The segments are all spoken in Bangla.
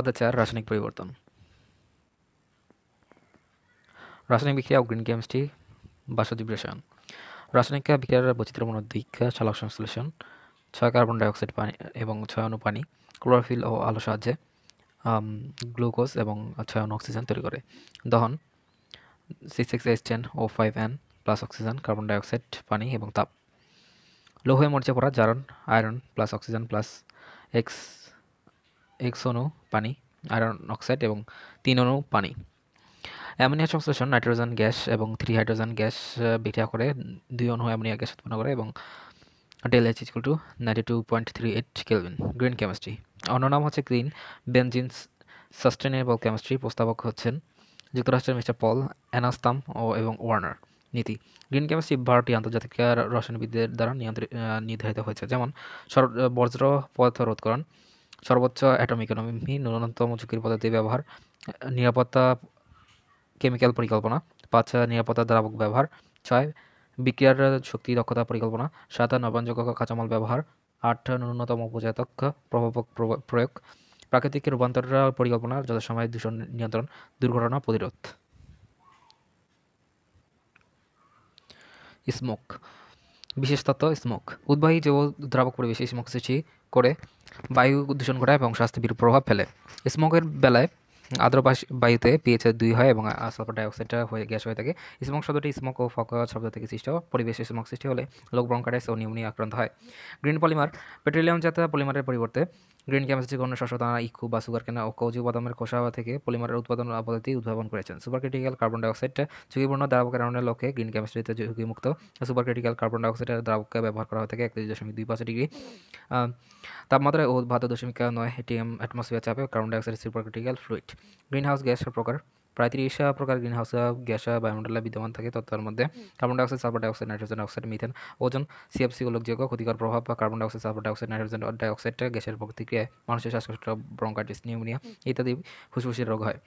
অত্যাচার রাসায়নিক পরিবর্তন রাসায়নিক বিক্রিয়া ও গ্রিন কেমিস্ট্রি বাসজীব রসায়ন রাসায়নিক বিক্রিয়ার বৈচিত্র্যপূর্ণ দীক্ষা সালক সংশ্লেষণ ছয় কার্বন ডাইঅক্সাইড পানি এবং ছয় অনু পানি ক্লোরোফিল ও আলো সাহায্যে গ্লুকোজ এবং ছয় অনু অক্সিজেন তৈরি করে দহন six X H ten O five N plus oxygen carbon dioxide পানি এবং তাপ লৌহে মরচে পড়া জারণ iron plus oxygen plus X X অণু পানি আয়রন অক্সাইড এবং তিন অণু পানি অ্যামোনিয়া সংশ্লেষণ নাইট্রোজেন গ্যাস এবং থ্রি হাইড্রোজেন গ্যাস বিক্রিয়া করে দুই অণু অ্যামোনিয়া গ্যাস উৎপন্ন করে এবং del H equal to ninety two point three eight kelvin green chemistry অন্য নাম হচ্ছে গ্রিন বেনজিন সাস্টেনেবল কেমিস্ট্রি প্রস্তাবক হচ্ছেন যুক্তরাষ্ট্রের মিস্টার পল অ্যানাস্তাম ও এবং ওয়ার্নার নীতি গ্রিন কেমিস্ট্রি ভারতীয় আন্তর্জাতিক রসায়নবিদদের দ্বারা নিয়ন্ত্রিত নির্ধারিত হয়েছে যেমন সর বর্জ্র পদার্থ রোধকরণ সর্বোচ্চ অ্যাটমিক ইকোনমি ন্যূনতম ঝুঁকির পদ্ধতি ব্যবহার নিরাপত্তা কেমিক্যাল পরিকল্পনা পাঁচ নিরাপত্তা দ্রাবক ব্যবহার ছয় বিক্রিয়ার শক্তি দক্ষতা পরিকল্পনা সাত নবাঞ্যোগ্য কাঁচামাল ব্যবহার আট ন্যূনতম উপজাতক প্রভাবক প্রয়োগ প্রাকৃতিক রূপান্তর পরিকল্পনা যথাসময়ে দূষণ নিয়ন্ত্রণ দুর্ঘটনা প্রতিরোধ স্মোক বিশেষত স্মোক উদ্বাহী যে দ্রাবক পরিবেশে স্মোক সৃষ্টি করে বায়ু দূষণ ঘটায় এবং স্বাস্থ্য বিরূপ প্রভাব ফেলে স্মোকের বেলায় আর্দ্র বায়ুতে পিএইচের দুই হয় এবং সালফার ডাইঅক্সাইডটা হয়ে গ্যাস হয়ে থাকে স্মোক শব্দটি স্মোক ও ফক শব্দ থেকে সৃষ্ট পরিবেশে স্মোক সৃষ্টি হলে লোক ব্রঙ্কাটাইস ও নিউমোনিয়া আক্রান্ত হয় গ্রিন পলিমার পেট্রোলিয়াম জাতীয় পলিমারের পরিবর্তে গ্রিন কেমিস্ট্রি কোনো শস্য দানা ইকু বা সুগার কেনা ও কৌজি বাদামের খোসা থেকে পলিমারের উৎপাদন পদ্ধতি উদ্ভাবন করেছেন ক্রিটিক্যাল কার্বন ডাইঅক্সাইড ঝুঁকিপূর্ণ দ্রাবক কারণে লক্ষ্যে গ্রিন ক্যামেস্ট্রিতে ঝুঁকিমুক্ত সুপার ক্রিটিক্যাল কার্বন ডাইঅক্সাইডের দ্রাবককে ব্যবহার করা হয়ে থাকে একত্রিশ দশমিক দুই পাঁচ ডিগ্রি তাপমাত্রায় ও বাহাত্তর দশমিক নয় এটিএম অ্যাটমসফিয়ার চাপে carbon dioxide critical fluid greenhouse গ্যাসের প্রকার প্রায় তিরিশ প্রকার গ্রিন হাউস গ্যাস বায়ুমণ্ডলে বিদ্যমান থাকে তত্ত্বের মধ্যে carbon dioxide sulphur dioxide nitrogen oxide methane ozone CFC উল্লেখযোগ্য ক্ষতিকর প্রভাব বা carbon dioxide sulphur dioxide nitrogen dioxide গ্যাসের প্রতিক্রিয়ায় মানুষের শ্বাসকষ্ট ব্রঙ্কাইটিস নিউমোনিয়া ইত্যাদি ফুসফুসের রোগ হয়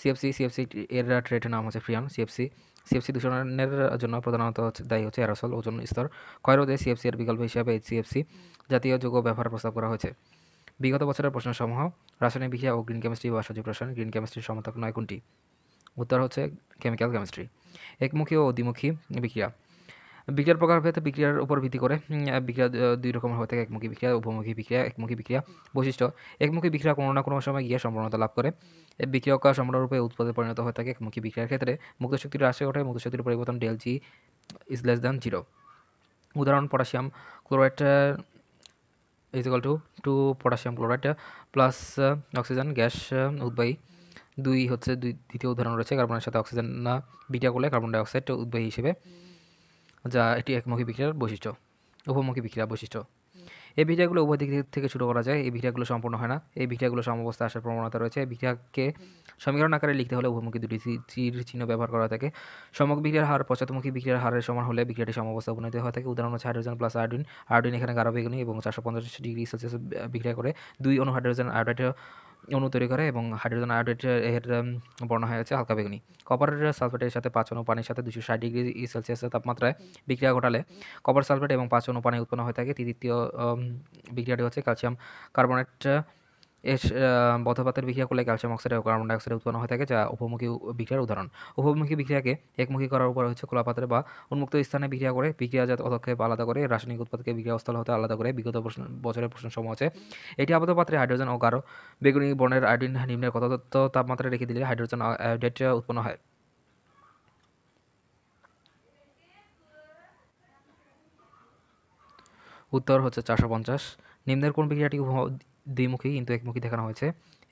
সিএফসি সিএফসি এর ট্রেড নাম হচ্ছে ফ্রিয়ান সিএফসি সিএফসি দূষণের জন্য প্রধানত দায়ী হচ্ছে অ্যারোসল ওজন স্তর ক্ষয়রোধে সিএফসি এর বিকল্প হিসাবে এইচ সিএফসি জাতীয় যৌগ ব্যবহার প্রস্তাব করা হয়েছে বিগত বছরের প্রশ্নসমূহ রাসায়নিক বিক্রিয়া ও গ্রিন কেমিস্ট্রি বা সজীব রসায়ন গ্রিন কেমিস্ট্রির সমতক নয় কোনটি উত্তর হচ্ছে কেমিক্যাল কেমিস্ট্রি একমুখী ও অধিমুখী বিক্রিয়া বিক্রিয়ার প্রকারভেদ বিক্রিয়ার উপর ভিত্তি করে বিক্রিয়া দুই রকমের হয়ে থাকে একমুখী বিক্রিয়া উপমুখী বিক্রিয়া একমুখী বিক্রিয়া বৈশিষ্ট্য একমুখী বিক্রিয়া কোনো না কোনো সময় গিয়ে সম্পূর্ণতা লাভ করে বিক্রিয়ক সম্পূর্ণরূপে উৎপাদে পরিণত হয়ে থাকে একমুখী বিক্রিয়ার ক্ষেত্রে মুক্ত শক্তি হ্রাসে ওঠে মুক্ত পরিবর্তন del G is less than zero উদাহরণ potassium chloride is equal to two potassium chloride plus oxygen gas উদ্বায়ী দুই হচ্ছে দুই দ্বিতীয় উদাহরণ রয়েছে কার্বনের সাথে অক্সিজেন না বিক্রিয়া করলে কার্বন ডাইঅক্সাইড উদ্বাহী হিসেবে যা এটি একমুখী বিক্রিয়ার বৈশিষ্ট্য উপমুখী বিক্রিয়া বৈশিষ্ট্য এই ভিটাগুলো উভয় দিক থেকে শুরু করা যায় এই ভিটাগুলো সম্পূর্ণ হয় না এই ভিটাগুলো সমবস্থা আসার প্রবণতা রয়েছে এই ভিটাকে সমীকরণ আকারে লিখতে হলে উভয়মুখী দুটি চির চিহ্ন ব্যবহার করা থাকে সমক বিক্রিয়ার হার পশ্চাৎমুখী বিক্রিয়ার হারের সমান হলে বিক্রিয়াটি সমবস্থা উপনীত হয়ে থাকে উদাহরণ হচ্ছে হাইড্রোজেন প্লাস আয়োডিন আয়োডিন এখানে গারো বেগুনি এবং চারশো পঞ্চাশ ডিগ্রি সেলসিয়াস বিক্রিয়া করে দুই অনু হাইড্রোজেন আয়োডাইটের অণু তৈরি করে এবং হাইড্রোজেন আয়োডাইড এর বর্ণ হয়ে আছে হালকা বেগুনি কপার সালফেটের সাথে পাঁচ অনু পানির সাথে দুশো ষাট ডিগ্রি সেলসিয়াসের তাপমাত্রায় বিক্রিয়া ঘটালে কপার সালফেট এবং পাঁচ অনু পানি উৎপন্ন হয়ে থাকে তৃতীয় বিক্রিয়াটি হচ্ছে ক্যালসিয়াম কার্বনেট এস বধপাতের বিক্রিয়া করলে ক্যালসিয়াম অক্সাইড ও কার্বন ডাইঅক্সাইড উৎপন্ন হয়ে থাকে যা উপমুখী বিক্রিয়ার উদাহরণ উপমুখী বিক্রিয়াকে একমুখী করার উপর হচ্ছে পাত্রে বা উন্মুক্ত স্থানে বিক্রিয়া করে বিক্রিয়াজাত পদক্ষেপ আলাদা করে রাসায়নিক উৎপাদকে বিক্রিয়া স্থল হতে আলাদা করে বিগত বছরের প্রশ্ন সময় আছে এটি আবদ্ধ পাত্রে হাইড্রোজেন ও গাঢ় বেগুনি বর্ণের আয়োডিন নিম্নের কত তাপমাত্রায় রেখে দিলে হাইড্রোজেন আয়োডাইড উৎপন্ন হয় উত্তর হচ্ছে চারশো পঞ্চাশ নিম্নের কোন বিক্রিয়াটি দ্বিমুখী কিন্তু একমুখী দেখানো হয়েছে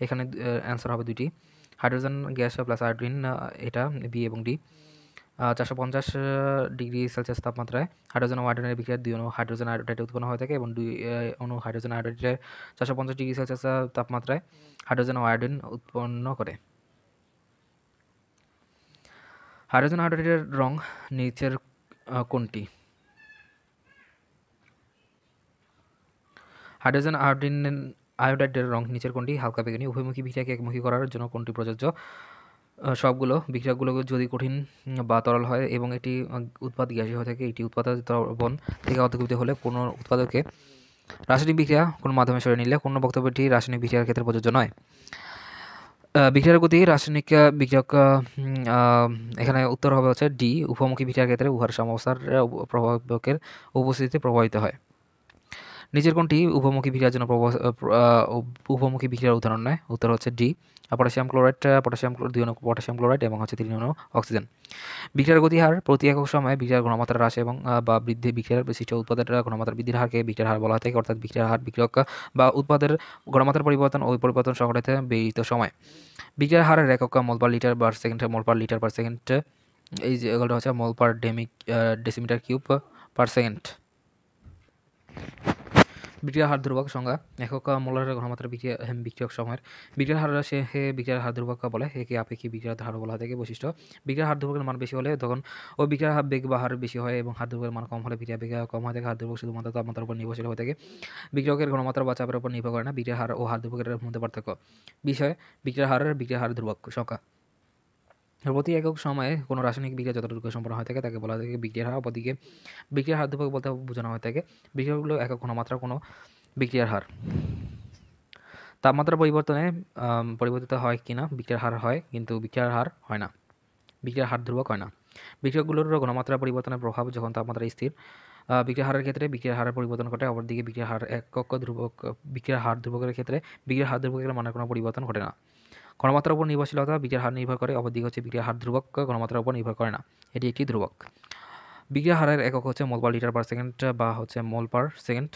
এখানে অ্যান্সার হবে দুইটি হাইড্রোজেন গ্যাস প্লাস আয়োডিন এটা বি এবং ডি চারশো পঞ্চাশ ডিগ্রি সেলসিয়াস তাপমাত্রায় হাইড্রোজেন ও বিক্রিয়া দুই অনু হাইড্রোজেন আয়োডাইড উৎপন্ন হয়ে থাকে এবং দুই অনু হাইড্রোজেন আয়োডাইডের চারশো পঞ্চাশ ডিগ্রি সেলসিয়াস তাপমাত্রায় হাইড্রোজেন ও আয়োডিন উৎপন্ন করে হাইড্রোজেন আয়োডাইডের রং নিচের কোনটি হাইড্রোজেন আয়োডিন আয়োডাইডের রং নিচের কোনটি হালকা বেগুনি উভয়মুখী বিক্রিয়াকে একমুখী করার জন্য কোনটি প্রযোজ্য সবগুলো বিক্রিয়াগুলো যদি কঠিন বা তরল হয় এবং এটি উৎপাদ গ্যাসীয় হয়ে থাকে এটি উৎপাদিত বন থেকে অন্তর্ভুক্ত হলে কোনো উৎপাদকে রাসায়নিক বিক্রিয়া কোনো মাধ্যমে সরে নিলে কোনো বক্তব্যটি রাসায়নিক বিক্রিয়ার ক্ষেত্রে প্রযোজ্য নয় বিক্রিয়ার গতি রাসায়নিক বিক্রিয়ক এখানে উত্তর হবে হচ্ছে ডি উপমুখী বিক্রিয়ার ক্ষেত্রে উহার সমস্যার প্রভাবকের উপস্থিতিতে প্রভাবিত হয় নিচের কোনটি উপমুখী বিক্রিয়ার জন্য উপমুখী বিক্রিয়ার উদাহরণ নেয় উত্তর হচ্ছে ডি পটাশিয়াম ক্লোরাইড পটাশিয়াম দুই অনু পটাশিয়াম ক্লোরাইড এবং হচ্ছে তিন অনু অক্সিজেন বিক্রিয়ার গতি হার প্রতি একক সময়ে বিক্রিয়ার গুণমাত্রা হ্রাস এবং বা বৃদ্ধি বিক্রিয়ার বিশিষ্ট উৎপাদের গুণমাত্রা বৃদ্ধির হারকে বিক্রিয়ার হার বলা থাকে অর্থাৎ বিক্রিয়ার হার বিক্রিয়ক বা উৎপাদের গুণমাত্রার পরিবর্তন ওই পরিবর্তন সংঘটিত ব্যয়িত সময় বিক্রিয়ার হারের একক mole per litre per second mole per litre per second এই যে হচ্ছে মোল পার ডেমিক ডেসিমিটার কিউব পার সেকেন্ড বিক্রিয়া হার ধ্রুবক সংজ্ঞা একক মূলের ঘনমাত্রা বিক্রিয়া বিক্রিয়ক সময়ের বিক্রিয়ার হার সে হে বিক্রিয়ার হার ধ্রুবক বলে একে আপেক্ষিক বিক্রিয়ার হার বলা থাকে বৈশিষ্ট্য বিক্রিয়ার হার ধ্রুবকের মান বেশি হলে তখন ও বিক্রিয়ার হার বেগ বা হার বেশি হয় এবং হার ধ্রুবকের মান কম হলে বিক্রিয়া বেগ কম হয় থাকে হার ধ্রুবক শুধুমাত্র তাপমাত্রার উপর নির্ভরশীল হয়ে থাকে বিক্রিয়কের ঘনমাত্রা বা চাপের উপর নির্ভর করে না বিক্রিয়ার হার ও হার ধ্রুবকের মধ্যে পার্থক্য বিষয় বিক্রিয়ার হার বিক্রিয়ার হার ধ্রুবক সংখ্যা প্রতি একক সময়ে কোনো রাসায়নিক বিক্রিয়া যতটুকু সম্পন্ন হয়ে থাকে তাকে বলা হয় বিক্রিয়ার হার অপরদিকে বিক্রিয়ার হার দুভাবে বলতে বোঝানো হয়ে থাকে বিক্রিয়াগুলো একক কোনো মাত্রা কোনো বিক্রিয়ার হার তাপমাত্রা পরিবর্তনে পরিবর্তিত হয় কি না বিক্রিয়ার হার হয় কিন্তু বিক্রিয়ার হার হয় না বিক্রিয়ার হার ধ্রুবক হয় না বিক্রিয়াগুলোর ঘনমাত্রা পরিবর্তনের প্রভাব যখন তাপমাত্রা স্থির বিক্রিয়া হারের ক্ষেত্রে বিক্রিয়ার হারের পরিবর্তন ঘটে অপরদিকে বিক্রিয়ার হার একক ধ্রুবক বিক্রিয়ার হার ধ্রুবকের ক্ষেত্রে বিক্রিয়ার হার ধ্রুবকের মানের কোনো পরিবর্তন ঘটে না গণমাত্রার উপর নির্ভরশীলতা বিক্রিয়ার হার নির্ভর করে অপরদিকে হচ্ছে বিক্রিয়ার হার ধ্রুবক গণমাত্রার উপর নির্ভর করে না এটি একটি ধ্রুবক বিক্রিয়া হারের একক হচ্ছে mole per litre per second বা হচ্ছে mole per second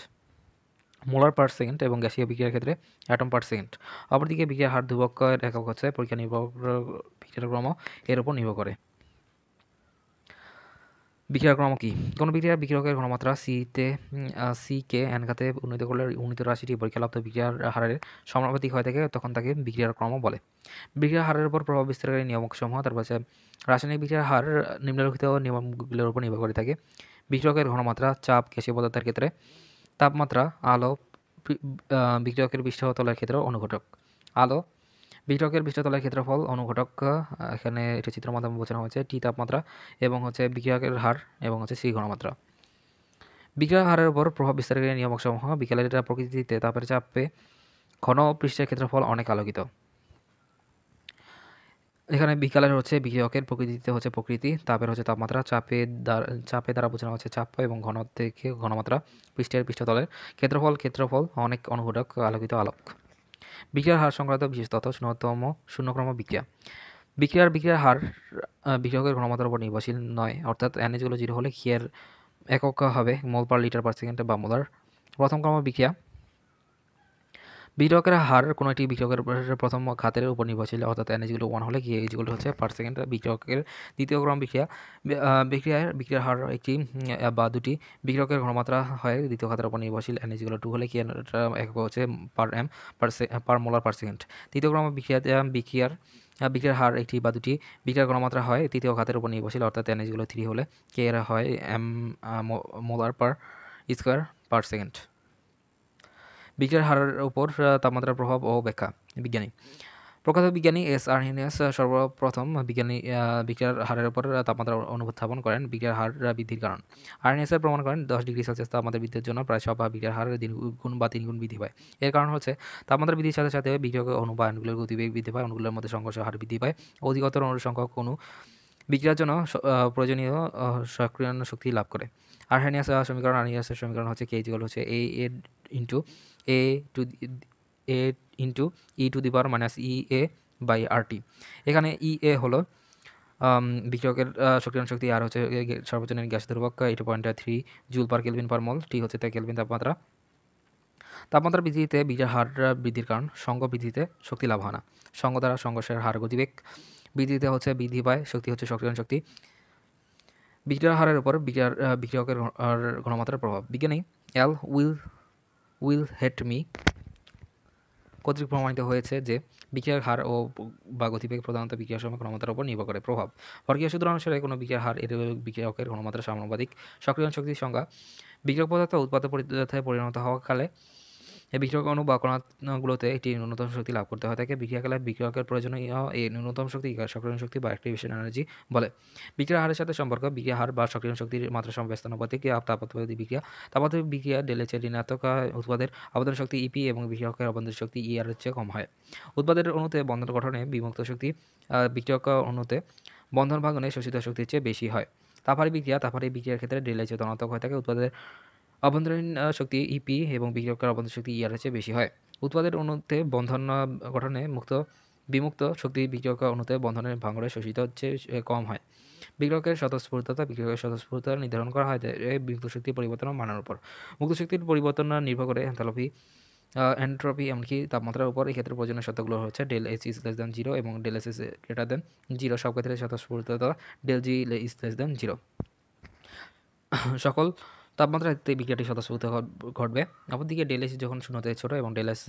molar per second এবং গ্যাসীয় বিক্রিয়ার ক্ষেত্রে অ্যাটম পার সেকেন্ড অপরদিকে বিক্রিয়ার হার ধ্রুবকের একক হচ্ছে পরীক্ষা নির্ভর বিক্রিয়ার ক্রম এর উপর নির্ভর করে ক্রম কি কোনো বিক্রিয়ার বিক্রয়ের ঘনমাত্রা সিতে সি কে এন খাতে উন্নীত করলে উন্নীত রাশিটি পরীক্ষালাপ্ত বিক্রিয়ার হারের সমানুপাতিক হয়ে থাকে তখন তাকে বিক্রিয়ার ক্রম বলে বিক্রিয়ার হারের উপর প্রভাব বিস্তারকারী সমূহ তারপর আছে রাসায়নিক বিক্রিয়ার হার নিম্নলিখিত নিয়মগুলির উপর নির্ভর করে থাকে বিক্রয়কের ঘনমাত্রা চাপ গ্যাসীয় পদার্থের ক্ষেত্রে তাপমাত্রা আলো বিক্রয়কের পৃষ্ঠতলের ক্ষেত্রে অনুঘটক আলো বিক্রয়কের পৃষ্ঠতলের ক্ষেত্রফল অনুঘটক এখানে এটি চিত্র মাধ্যমে বোঝানো হয়েছে টি তাপমাত্রা এবং হচ্ছে বিক্রিয়কের হার এবং হচ্ছে সি ঘনমাত্রা বিক্রিয়া হারের উপর প্রভাব বিস্তারকারী নিয়ামকসমূহ বিকেলারিরা প্রকৃতিতে তাপের চাপে ঘন পৃষ্ঠের ক্ষেত্রফল অনেক আলোকিত এখানে বিকালের হচ্ছে বিক্রিয়কের প্রকৃতিতে হচ্ছে প্রকৃতি তাপের হচ্ছে তাপমাত্রা চাপে চাপে দ্বারা বোঝানো হচ্ছে চাপ এবং ঘন থেকে ঘনমাত্রা পৃষ্ঠের পৃষ্ঠতলের ক্ষেত্রফল ক্ষেত্রফল অনেক অনুঘটক আলোকিত আলোক বিক্রিয়ার হার সংক্রান্ত বিশেষ তথ্য শূন্যতম শূন্যক্রম বিক্রিয়া বিক্রিয়ার বিক্রিয়ার হার বিক্রিয়কের ঘনমাত্রার উপর নির্ভরশীল নয় অর্থাৎ এনএচগুলো জিরো হলে ঘিয়ের একক হবে মোল পার লিটার পার সেকেন্ডে বা মোলার প্রথম ক্রম বিক্রিয়া বিক্রয়কের হার কোনো একটি বিক্রয়কের প্রথম খাতের উপর নির্ভরশীল অর্থাৎ এনএসগুলো ওয়ান হলে গিয়ে এইগুলো হচ্ছে পার সেকেন্ড বিক্রয়কের দ্বিতীয় ক্রম বিক্রিয়া বিক্রিয়ার বিক্রিয়ার হার একটি বা দুটি বিক্রয়কের ঘনমাত্রা হয় দ্বিতীয় খাতের উপর নির্ভরশীল এনএসগুলো টু হলে কি একক হচ্ছে per M per molar per second তৃতীয় ক্রম বিক্রিয়া বিক্রিয়ার বিক্রিয়ার হার একটি বা দুটি বিক্রিয়ার গণমাত্রা হয় তৃতীয় খাতের উপর নির্ভরশীল অর্থাৎ এন এনএসগুলো থ্রি হলে কে হয় M molar per square per second বিক্রিয়ার হারের উপর তাপমাত্রার প্রভাব ও ব্যাখ্যা বিজ্ঞানী প্রখ্যাত বিজ্ঞানী এস আর হিনিয়াস সর্বপ্রথম বিজ্ঞানী বিক্রিয়ার হারের উপর তাপমাত্রা অনুপস্থাপন করেন বিক্রিয়ার হার বৃদ্ধির কারণ আরএনএসের প্রমাণ করেন দশ ডিগ্রি সেলসিয়াস তাপমাত্রা বৃদ্ধির জন্য প্রায় সব বিক্রিয়ার হারের গুণ বা তিনগুণ বৃদ্ধি পায় এর কারণ হচ্ছে তাপমাত্রা বৃদ্ধির সাথে সাথে বিক্রিয়ক অনুবায়নগুলোর গতিবেগ বৃদ্ধি পায় অনুগুলোর মধ্যে সংঘর্ষ হার বৃদ্ধি পায় অধিকতর অনুসংখ্যক কোনো বিক্রিয়ার জন্য প্রয়োজনীয় সক্রিয় শক্তি লাভ করে আর হ্যানিয়াস সমীকরণ হিনিয়াসের সমীকরণ হচ্ছে কে ইজিকাল হচ্ছে A A into A to A into E to the power minus E A by RT এখানে ই e এ হলো বিক্রিয়কের সক্রিয়ণ শক্তি আর হচ্ছে সর্বজনীন গ্যাস ধ্রুবক eight point three joule per kelvin per mole T হচ্ছে তাই কেলভিন তাপমাত্রা তাপমাত্রা বৃদ্ধিতে বীজের হার বৃদ্ধির কারণ সঙ্গ বৃদ্ধিতে শক্তি লাভ হয় না সঙ্গ দ্বারা সংঘর্ষের হার গতিবেগ বৃদ্ধিতে হচ্ছে বৃদ্ধি পায় শক্তি হচ্ছে সক্রিয়ণ শক্তি বিক্রিয়ার হারের উপর বিক্রিয়ার বিক্রয়কের ঘনমাত্রার প্রভাব বিজ্ঞানী এল উইল উইল হেট মি কর্তৃক প্রমাণিত হয়েছে যে বিক্রিয়ার হার ও বা গতিবেগ প্রধানত বিক্রিয়ার সময় ঘনমাত্রার উপর নির্ভর করে প্রভাব ভর্কীয় সূত্র অনুসারে কোনো বিক্রিয়ার হার এর বিক্রিয়কের ঘনমাত্রা সমানুপাতিক সক্রিয় শক্তির সংজ্ঞা বিক্রিয়ক পদার্থ উৎপাদ পরিণত হওয়াকালে বিক্রিয়কণু বা কণাগুলোতে একটি ন্যূনতম শক্তি লাভ করতে হয় থাকে বিক্রিয়াকালের বিক্রিয়কের প্রয়োজনীয় এই ন্যূনতম শক্তি সক্রিয় শক্তি বা অ্যাক্টিভেশন এনার্জি বলে বিক্রিয়া হারের সাথে সম্পর্ক বিক্রিয়া হার বা সক্রিয় শক্তির মাত্রা সমব্যস্তানুপাতিক তাপোৎপাদী বিক্রিয়া তাপোৎপাদী বিক্রিয়া ডেলেচে ঋণাত্মক উৎপাদের আবদন শক্তি ইপি e এবং বিক্রিয়কের আবেদন শক্তি ই e আর চেয়ে কম হয় উৎপাদের অনুতে বন্ধন গঠনে বিমুক্ত শক্তি বিক্রিয়ক অনুতে বন্ধন ভাঙনে শোষিত শক্তির চেয়ে বেশি হয় তাপহারী বিক্রিয়া তাপহারী বিক্রিয়ার ক্ষেত্রে ডেলেচে ধনাত্মক হয়ে থাকে উৎপাদের অভ্যন্তরীণ শক্তি ইপি e এবং বিক্রিয়কের অভ্যন্তরীণ শক্তি ইআর e চেয়ে বেশি হয় উৎপাদের অনুতে বন্ধন গঠনে মুক্ত বিমুক্ত শক্তি বিক্রিয়ক অনুতে বন্ধনের ভাঙড়ে শোষিত হচ্ছে কম হয় বিক্রিয়কের স্বতঃস্ফূর্ততা বিক্রিয়কের স্বতঃস্ফূর্ততা নির্ধারণ করা হয় বিমুক্ত শক্তির পরিবর্তন মানের উপর মুক্ত শক্তির পরিবর্তন নির্ভর করে এন্থালপি এন্ট্রপি এমনকি তাপমাত্রার উপর এক্ষেত্রে প্রয়োজনীয় শতগুলো হচ্ছে del S is less than zero এবং del S S greater than zero সব ক্ষেত্রে স্বতঃস্ফূর্ততা del G is less than zero সকল তাপমাত্রা বিক্রিয়াটি স্বতঃস্ফূর্ত ঘটবে অপরদিকে ডেলেস যখন শূন্যতে ছোটো এবং ডেলেস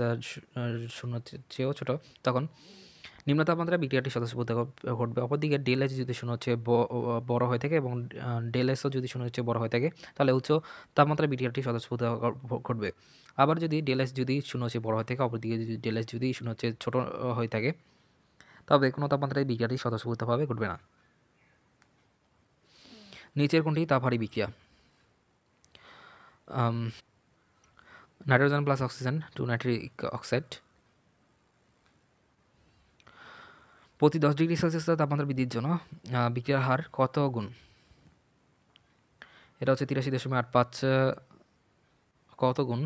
শূন্য চেয়েও ছোটো তখন নিম্ন তাপমাত্রা বিক্রিয়াটি স্বতঃস্ফূর্ত ঘটবে অপরদিকে ডেলেস যদি শূন্য হচ্ছে বড় হয়ে থাকে এবং ডেলেসও যদি শূন্য হচ্ছে বড় হয়ে থাকে তাহলে উচ্চ তাপমাত্রা বিক্রিয়াটি স্বতঃস্ফূর্ত ঘটবে আবার যদি ডেলেস যদি শূন্য হচ্ছে বড় হয়ে থাকে অপরদিকে যদি ডেলেস যদি শূন্য হচ্ছে ছোটো হয়ে থাকে তবে কোনো তাপমাত্রায় বিক্রিয়াটি স্বতঃস্ফূর্তভাবে ঘটবে না নিচের কোনটি তাপহারী বিক্রিয়া nitrogen plus oxygen to nitric oxide প্রতি দশ ডিগ্রি সেলসিয়াস তাপমাত্রা বৃদ্ধির জন্য বিক্রিয়ার হার কত গুণ এটা হচ্ছে তিরাশি দশমিক আট পাঁচ কত গুণ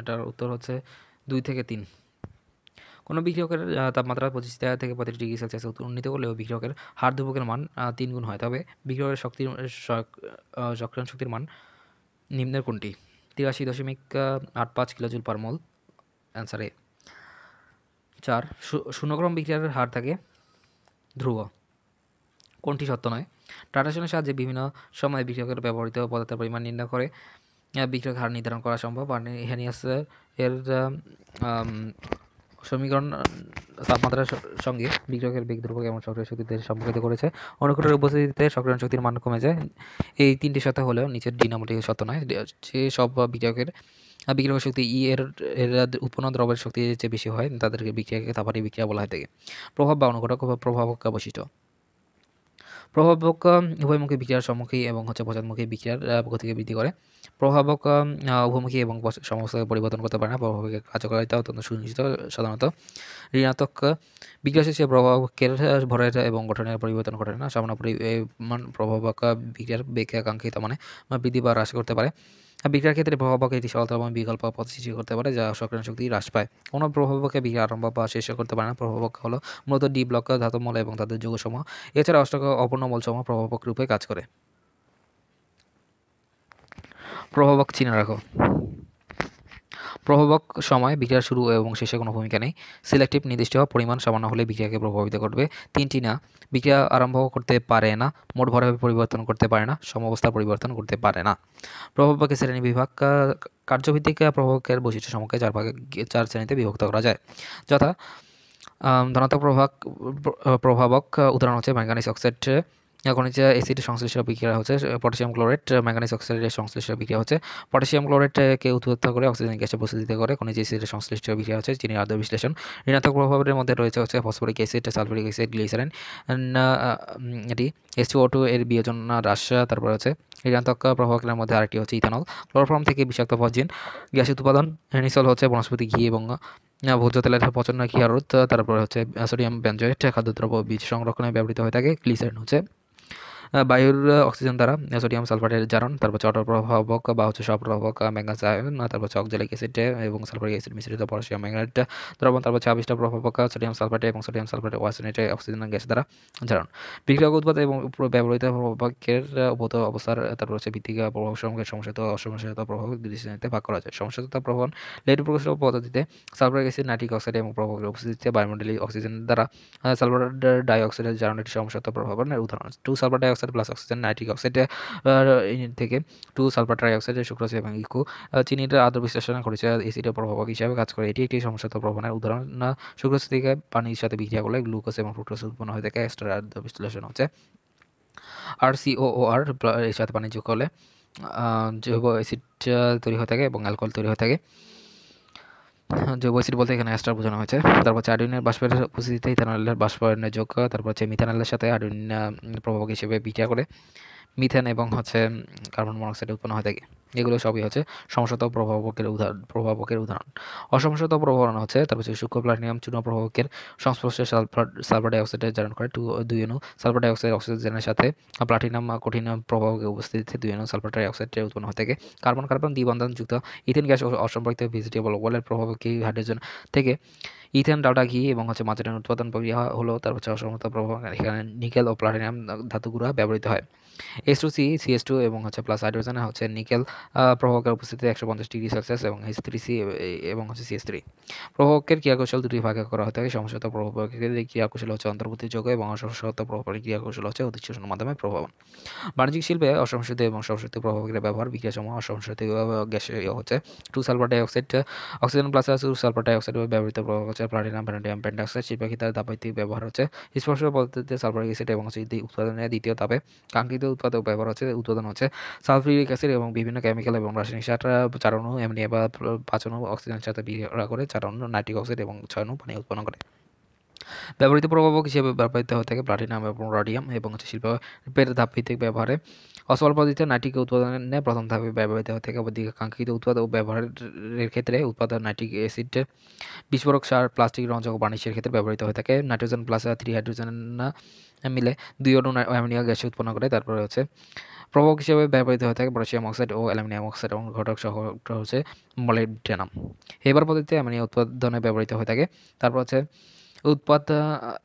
এটার উত্তর হচ্ছে দুই থেকে তিন কোনো বিক্রিয়কের তাপমাত্রা পঁচিশ থেকে পঁয়ত্রিশ ডিগ্রি সেলসিয়াস উন্নীত করলেও বিক্রিয়কের হার ধ্রুবকের মান তিন গুণ হয় তবে বিক্রিয়কের শক্তির সক্রিয়ণ শক্তির মান নিম্নের কোনটি তিরাশি দশমিক আট পাঁচ কিলোজুল পার মোল অ্যান্সার এ চার শূন্যক্রম বিক্রিয়ার হার থাকে ধ্রুব কোনটি সত্য নয় টাটাশনের সাহায্যে বিভিন্ন সময়ে বিক্রিয়কের ব্যবহৃত পদার্থের পরিমাণ নির্ণয় করে বিক্রিয়ক হার নির্ধারণ করা সম্ভব আর হেনিয়াসের এর সমীকরণ তাপমাত্রার সঙ্গে বিক্রয়কের বেগ ধ্রুবক এবং সক্রিয় শক্তিদের সম্পর্কিত করেছে অনুকূলের উপস্থিতিতে সক্রিয় শক্তির মান কমে যায় এই তিনটি সত্য হলেও নিচের ডি নামটি সত্য নয় যে সব বিক্রয়কের বিক্রয় শক্তি ই e এর এর উৎপন্ন দ্রবের শক্তি যে বেশি হয় তাদেরকে বিক্রিয়াকে তাপাটি বিক্রিয়া বলা হয়ে থাকে প্রভাব বা অনুঘটক প্রভাবক বৈশিষ্ট্য প্রভাবক উভয়মুখী বিক্রিয়ার সম্মুখী এবং হচ্ছে পশ্চাৎমুখী বিক্রিয়ার গতিকে বৃদ্ধি করে প্রভাবক উভয়মুখী এবং সমস্যাকে পরিবর্তন করতে পারে না প্রভাবকের কার্যকারিতা অত্যন্ত সুনিশ্চিত সাধারণত ঋণাত্মক বিক্রিয়া শেষে প্রভাবকের ভরের এবং গঠনের পরিবর্তন ঘটে না সামান্য পরিমাণ প্রভাবক বিক্রিয়ার বেগে আকাঙ্ক্ষিত মানে বৃদ্ধি বা হ্রাস করতে পারে হ্যাঁ, বিক্রয়ের ক্ষেত্রে একটি এটি এবং বিকল্প পথ সৃষ্টি করতে পারে যা সক্রিয় শক্তি হ্রাস পায় কোনো প্রভাবকে বিক্রিয়া আরম্ভ বা শেষ করতে পারে না প্রভাবক হলো মূলত ডি ব্লক মল এবং তাদের যৌগসমূহ এছাড়া অষ্টক অপূর্ণমূলসমূহ প্রভাবক রূপে কাজ করে প্রভাবক চিনে রাখো প্রভাবক সময় বিক্রিয়ার শুরু এবং শেষে কোনো ভূমিকা নেই সিলেক্টিভ নির্দিষ্ট পরিমাণ সামান্য হলে বিক্রিয়াকে প্রভাবিত করবে তিনটি না বিক্রিয়া আরম্ভ করতে পারে না মোট ভরাভাবে পরিবর্তন করতে পারে না সমবস্থা পরিবর্তন করতে পারে না প্রভাবকে শ্রেণী বিভাগ কার্যভিত্তিক প্রভাবকের বৈশিষ্ট্য সমকে চার ভাগে চার শ্রেণীতে বিভক্ত করা যায় যথা ধনাত্মক প্রভাব প্রভাবক উদাহরণ হচ্ছে ম্যাঙ্গানিস অক্সাইড খনিজ অ্যাসিডের সংশ্লিষ্ট বিক্রিয়া হচ্ছে পটাশিয়াম ক্লোরাইড ম্যাঙ্গানিজ অক্সাইডের সংশ্লিষ্ট বিক্রিয়া হচ্ছে পটাশিয়াম ক্লোরাইডকে উদ্বুদ্ধ করে অক্সিজেন গ্যাসে প্রস্তুতি করে খনিজ অ্যাসিডের সংশ্লিষ্ট বিক্রিয়া হচ্ছে যিনি আদ্য বিশ্লেষণ ঋণাত্মক প্রভাবের মধ্যে রয়েছে হচ্ছে phosphoric acid sulphuric acid glycerine এটি এস টু এর বিয়োজন হ্রাস তারপর হচ্ছে ঋণাত্মক প্রভাবের মধ্যে আরেকটি হচ্ছে ইথানল ক্লোরোফর্ম থেকে বিষাক্ত ভজিন গ্যাসের উৎপাদন নিসল হচ্ছে বনস্পতি ঘি এবং ভোজ্য তেলের পচন ক্ষারদ তারপরে হচ্ছে সোডিয়াম বেঞ্জয়েট খাদ্যদ্রব্য বীজ সংরক্ষণে ব্যবহৃত হয়ে থাকে গ্লিসারিন হচ্ছে বায়ুর অক্সিজেন দ্বারা সোডিয়াম সালফারের জারণ তারপর হচ্ছে প্রভাবক বা হচ্ছে সপ্রভাবক ম্যাঙ্গাস আয়ন তারপর হচ্ছে অক্সালিক অ্যাসিড এবং সালফারিক অ্যাসিড মিশ্রিত পটাশিয়াম ম্যাঙ্গানেট দ্রবণ তারপর ছাব্বিশটা প্রভাবক সোডিয়াম সালফারেট এবং সোডিয়াম সালফারেট ওয়াসনেটে অক্সিজেন গ্যাস দ্বারা জারণ বিক্রিয়ক উৎপাদ এবং ব্যবহৃত প্রভাবকের উপত অবস্থার তারপর হচ্ছে ভিত্তিক প্রভাব সমূহের সমস্যাত অসমস্যাত প্রভাবক দুটি শ্রেণীতে ভাগ করা যায় সমস্যাত প্রভাবন লেট প্রকাশ পদ্ধতিতে সালফার অ্যাসিড নাইট্রিক অক্সাইড এবং প্রভাবের উপস্থিতিতে বায়ুমণ্ডলীয় অক্সিজেন দ্বারা সালফার ডাইঅক্সাইডের জারণ একটি সমস্যাত প্রভাবনের উদাহরণ two sulphur oxide plus oxygen nitric oxide থেকে টু সালফার ট্রাইঅক্সাইডের শুক্রাস এবং ইকো e চিনির আদর বিশ্লেষণ করেছে এসিডের প্রভাবক হিসাবে কাজ করে এটি একটি সমস্যা প্রবণের উদাহরণ শুক্রাস থেকে পানির সাথে বিক্রিয়া করলে গ্লুকোজ এবং ফ্রুক্টোজ উৎপন্ন হয়ে থাকে এস্টার আদর বিশ্লেষণ হচ্ছে আর সিওওআর এর সাথে পানি যোগ করলে জৈব অ্যাসিড তৈরি হয়ে থাকে এবং অ্যালকোহল তৈরি হয়ে থাকে জৈব অ্যাসিড বলতে এখানে অ্যাস্টার বোঝানো হয়েছে তারপর হচ্ছে আডুইনের বাষ্পের উপস্থিতিতে ইথানলের বাষ্পায়নের যোগ্য তারপর হচ্ছে মিথানলের সাথে আডুইন প্রভাবক হিসেবে বিক্রিয়া করে মিথেন এবং হচ্ছে কার্বন মনোক্সাইড উৎপন্ন হয়ে থাকে এগুলো সবই হচ্ছে সমসত প্রভাবকের উদাহরণ প্রভাবকের উদাহরণ অসমসত প্রভাবন হচ্ছে তারপর হচ্ছে সূক্ষ্ম প্লাটিনিয়াম চূর্ণ প্রভাবকের সংস্পর্শে সালফার সালফার ডাইঅক্সাইডের জারণ করে টু দুই অনু সালফার ডাইঅক্সাইড অক্সিজেনের সাথে প্লাটিনাম কঠিন প্রভাবকে উপস্থিতিতে দুই অনু সালফার ডাইঅক্সাইডের উৎপন্ন হয়ে থাকে কার্বন কার্বন যুক্ত ইথেন গ্যাস অসম্পর্কিত ভেজিটেবল ওয়ালের প্রভাবকে হাইড্রোজেন থেকে ইথেন ডাটা ঘি এবং হচ্ছে মাছের উৎপাদন প্রক্রিয়া হলো তার হচ্ছে অসমত প্রভাব এখানে নিকেল ও প্লাটিনাম ধাতুগুলো ব্যবহৃত হয় S two C CS two এবং হচ্ছে প্লাস হাইড্রোজেনে হচ্ছে নিকেল প্রভাবকের উপস্থিতিতে একশো পঞ্চাশ ডিগ্রি সেলসিয়াস এবং এইচ থ্রি সি এবং হচ্ছে সিএস থ্রি প্রভাবকের ক্রিয়াকৌশল দুটি ভাগে করা হয়ে থাকে সমস্যত প্রভাবকের ক্রিয়াকৌশল হচ্ছে অন্তর্বর্তী যোগ্য এবং অসমসত প্রভাবের ক্রিয়াকৌশল হচ্ছে অতি শোষণের মাধ্যমে প্রভাব বাণিজ্যিক শিল্পে অসমসিত এবং সমসিত প্রভাবকের ব্যবহার বিক্রিয়া সময় অসমসিত গ্যাসে হচ্ছে two sulphur dioxide oxygen plus two sulphur dioxide ব্যবহৃত প্রভাব হচ্ছে প্লাটিনাম প্যানাডিয়াম পেন্টাক্সাইড শিল্পে ক্ষেত্রে দাপাইতে ব্যবহার হচ্ছে স্পর্শ পদ্ধতিতে সালফার অ্যাসিড এবং হচ্ছে উৎপাদনের দ্বিতীয় তাপে কাঙ্ক্ষিত উৎপাদক ব্যবহার হচ্ছে উৎপাদন হচ্ছে সালফিউরিক অ্যাসিড এবং বিভিন্ন কেমিক্যাল এবং রাসায়নিক সারটা চারানো এমনি বা পাচানো অক্সিজেন সাথে বিক্রিয়া করে চারানো নাইট্রিক অক্সাইড এবং ছয়ানো পানি উৎপন্ন করে ব্যবহৃত প্রভাবক হিসেবে ব্যবহৃত হয়ে থাকে প্লাটিনাম এবং রডিয়াম এবং হচ্ছে শিল্পের ধাপভিত্তিক ব্যবহারে অসল পদ্ধতিতে নাইট্রিক উৎপাদনে প্রথম ধাপে ব্যবহৃত হয়ে থাকে দীর্ঘাকাঙ্ক্ষিত উৎপাদ ও ব্যবহারের ক্ষেত্রে উৎপাদন নাইট্রিক অ্যাসিড বিস্ফোরক সার প্লাস্টিক রঞ্জক ও বাণিজ্যের ক্ষেত্রে ব্যবহৃত হয়ে থাকে নাইট্রোজেন প্লাস থ্রি হাইড্রোজেন মিলে দুই অনু অ্যামোনিয়া গ্যাস উৎপন্ন করে তারপরে হচ্ছে প্রভাবক হিসেবে ব্যবহৃত হয়ে থাকে পটাশিয়াম অক্সাইড ও অ্যালুমিনিয়াম অক্সাইড এবং ঘটক সহ হচ্ছে মলিডেনাম এবার পদ্ধতিতে অ্যামোনিয়া উৎপাদনে ব্যবহৃত হয়ে থাকে তারপর হচ্ছে উৎপাদ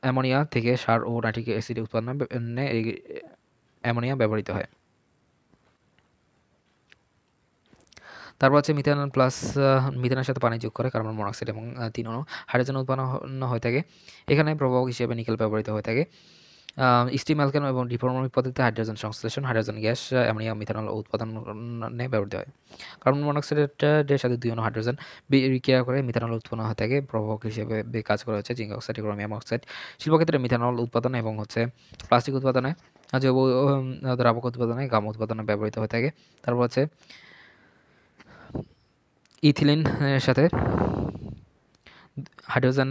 অ্যামোনিয়া থেকে সার ও নাইট্রিক অ্যাসিড উৎপাদনে এই অ্যামোনিয়া ব্যবহৃত হয় তারপর আছে মিথেন প্লাস মিথেনের সাথে পানি যোগ করে কার্বন মনোক্সাইড এবং তিন অণু হাইড্রোজেন উৎপন্ন হয়ে থাকে এখানে প্রভাবক হিসেবে নিকেল ব্যবহৃত হয়ে থাকে স্টিম অ্যালকেন এবং ডিফর্মিক পদ্ধতিতে হাইড্রোজেন সংশ্লেষণ হাইড্রোজেন গ্যাস এমনি মিথানল উৎপাদনে ব্যবহৃত হয় কার্বন মনোক্সাইডের সাথে দুই হাইড্রোজেন বিক্রিয়া করে মিথানল উৎপন্ন হয়ে থাকে প্রভাবক হিসেবে কাজ করা হচ্ছে জিঙ্ক অক্সাইড ক্রোমিয়াম অক্সাইড শিল্পক্ষেত্রে মিথানল উৎপাদন এবং হচ্ছে প্লাস্টিক উৎপাদনে জৈব দ্রাবক উৎপাদনে গাম উৎপাদনে ব্যবহৃত হয়ে থাকে তারপর হচ্ছে ইথিলিনের সাথে হাইড্রোজেন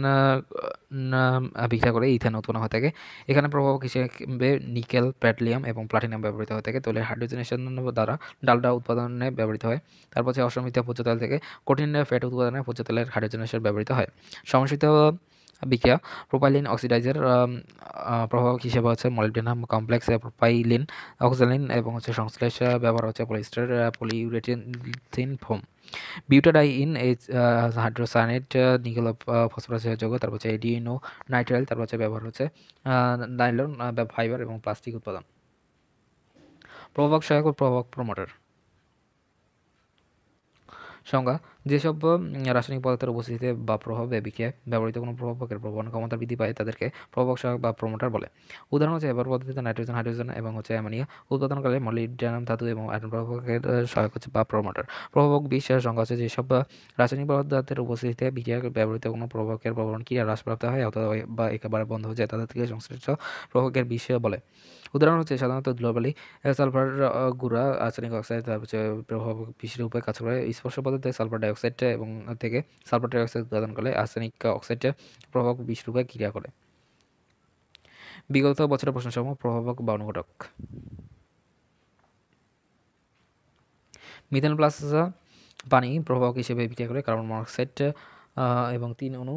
বিক্রিয়া করে ইথেন উৎপন্ন হয়ে থাকে এখানে প্রভাব হিসেবে নিকেল প্যাটলিয়াম এবং প্লাটিনাম ব্যবহৃত হয়ে থাকে তৈলের হাইড্রোজেনেশন দ্বারা ডালডা উৎপাদনে ব্যবহৃত হয় তারপর হচ্ছে অসমিত তেল থেকে কঠিন ফ্যাট উৎপাদনে তেলের হাইড্রোজেনেশন ব্যবহৃত হয় সমস্যিত বিক্রিয়া প্রোপাইলিন অক্সিডাইজার প্রভাবক হিসেবে হচ্ছে মলিডিনাম কমপ্লেক্স প্রোপাইলিন অক্সিলিন এবং হচ্ছে সংশ্লেষ ব্যবহার হচ্ছে পলিস্টার পলিউরেটিন ফোম বিউটাডাইন এই হাইড্রোসানেট নিকেল ফসফরাস যোগ্য তারপর হচ্ছে এডিনো নাইট্রাইল তারপর হচ্ছে ব্যবহার হচ্ছে নাইলন uh, ফাইবার uh, এবং প্লাস্টিক উৎপাদন প্রভাবক সহায়ক ও প্রভাবক প্রমোটার সংজ্ঞা যেসব রাসায়নিক পদার্থের উপস্থিতিতে বা প্রভাবে বিক্রিয়া ব্যবহৃত কোনো প্রভাবকের প্রবণ ক্ষমতা বৃদ্ধি পায় তাদেরকে প্রভাবক সহায়ক বা প্রমোটার বলে উদাহরণ হচ্ছে এবার পদ্ধতিতে নাইট্রোজেন হাইড্রোজেন এবং হচ্ছে অ্যামোনিয়া উৎপাদনকালে মলিডানাম ধাতু এবং আয়রন প্রভাবকের সহায়ক হচ্ছে বা প্রমোটার প্রভাবক বিশ্বের সংখ্যা হচ্ছে যেসব রাসায়নিক পদার্থের উপস্থিতিতে বিক্রিয়া ব্যবহৃত কোনো প্রভাবকের প্রবণ ক্রিয়া হ্রাসপ্রাপ্ত হয় অথবা বা একেবারে বন্ধ হয়ে যায় তাদের থেকে সংশ্লিষ্ট প্রভাবকের বিষয় বলে উদাহরণ হচ্ছে সাধারণত ধুলোবালি সালফার গুড়া আর্সেনিক অক্সাইড তারপর প্রভাব প্রভাবক বিশেষ কাজ করে স্পর্শ পদার্থে সালফার ডাইঅক্সাইডটা এবং থেকে সালফার ডাইঅক্সাইড উৎপাদন করে আর্সেনিক অক্সাইডের প্রভাবক বিশ ক্রিয়া করে বিগত বছরের প্রশ্নসমূহ প্রভাবক বাউন ঘটক মিথেন প্লাস পানি প্রভাবক হিসেবে বিক্রিয়া করে কার্বন মনোক্সাইড এবং তিন অনু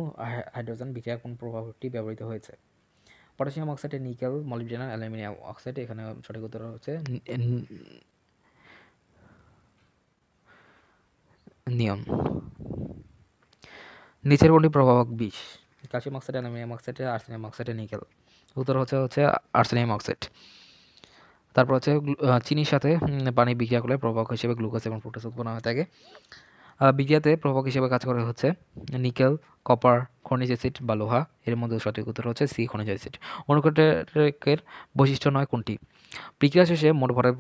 হাইড্রোজেন বিক্রিয়া কোন প্রভাবকটি ব্যবহৃত হয়েছে পটাশিয়াম অক্সাইডে নিকেল মলিবডেনাম অ্যালুমিনিয়াম অক্সাইড এখানে সঠিক উত্তর হচ্ছে নিয়ম নিচের কোনটি প্রভাবক বিষ কাশি oxide aluminium oxide arsenium oxide nickel উত্তর হচ্ছে হচ্ছে আর্সেনিয়াম অক্সাইড তারপর হচ্ছে চিনির সাথে পানি বিক্রিয়া করলে প্রভাবক হিসেবে গ্লুকোজ এবং প্রোটোস উৎপন্ন হয়ে থাকে বিজ্ঞাতে প্রভাবক হিসেবে কাজ করে হচ্ছে নিকেল কপার খনিজ অ্যাসিড বা লোহা এর মধ্যে সঠিক উত্তর হচ্ছে সি খনিজ অ্যাসিড অনুকটের বৈশিষ্ট্য নয় কোনটি বিক্রিয়া শেষে মোট ভরের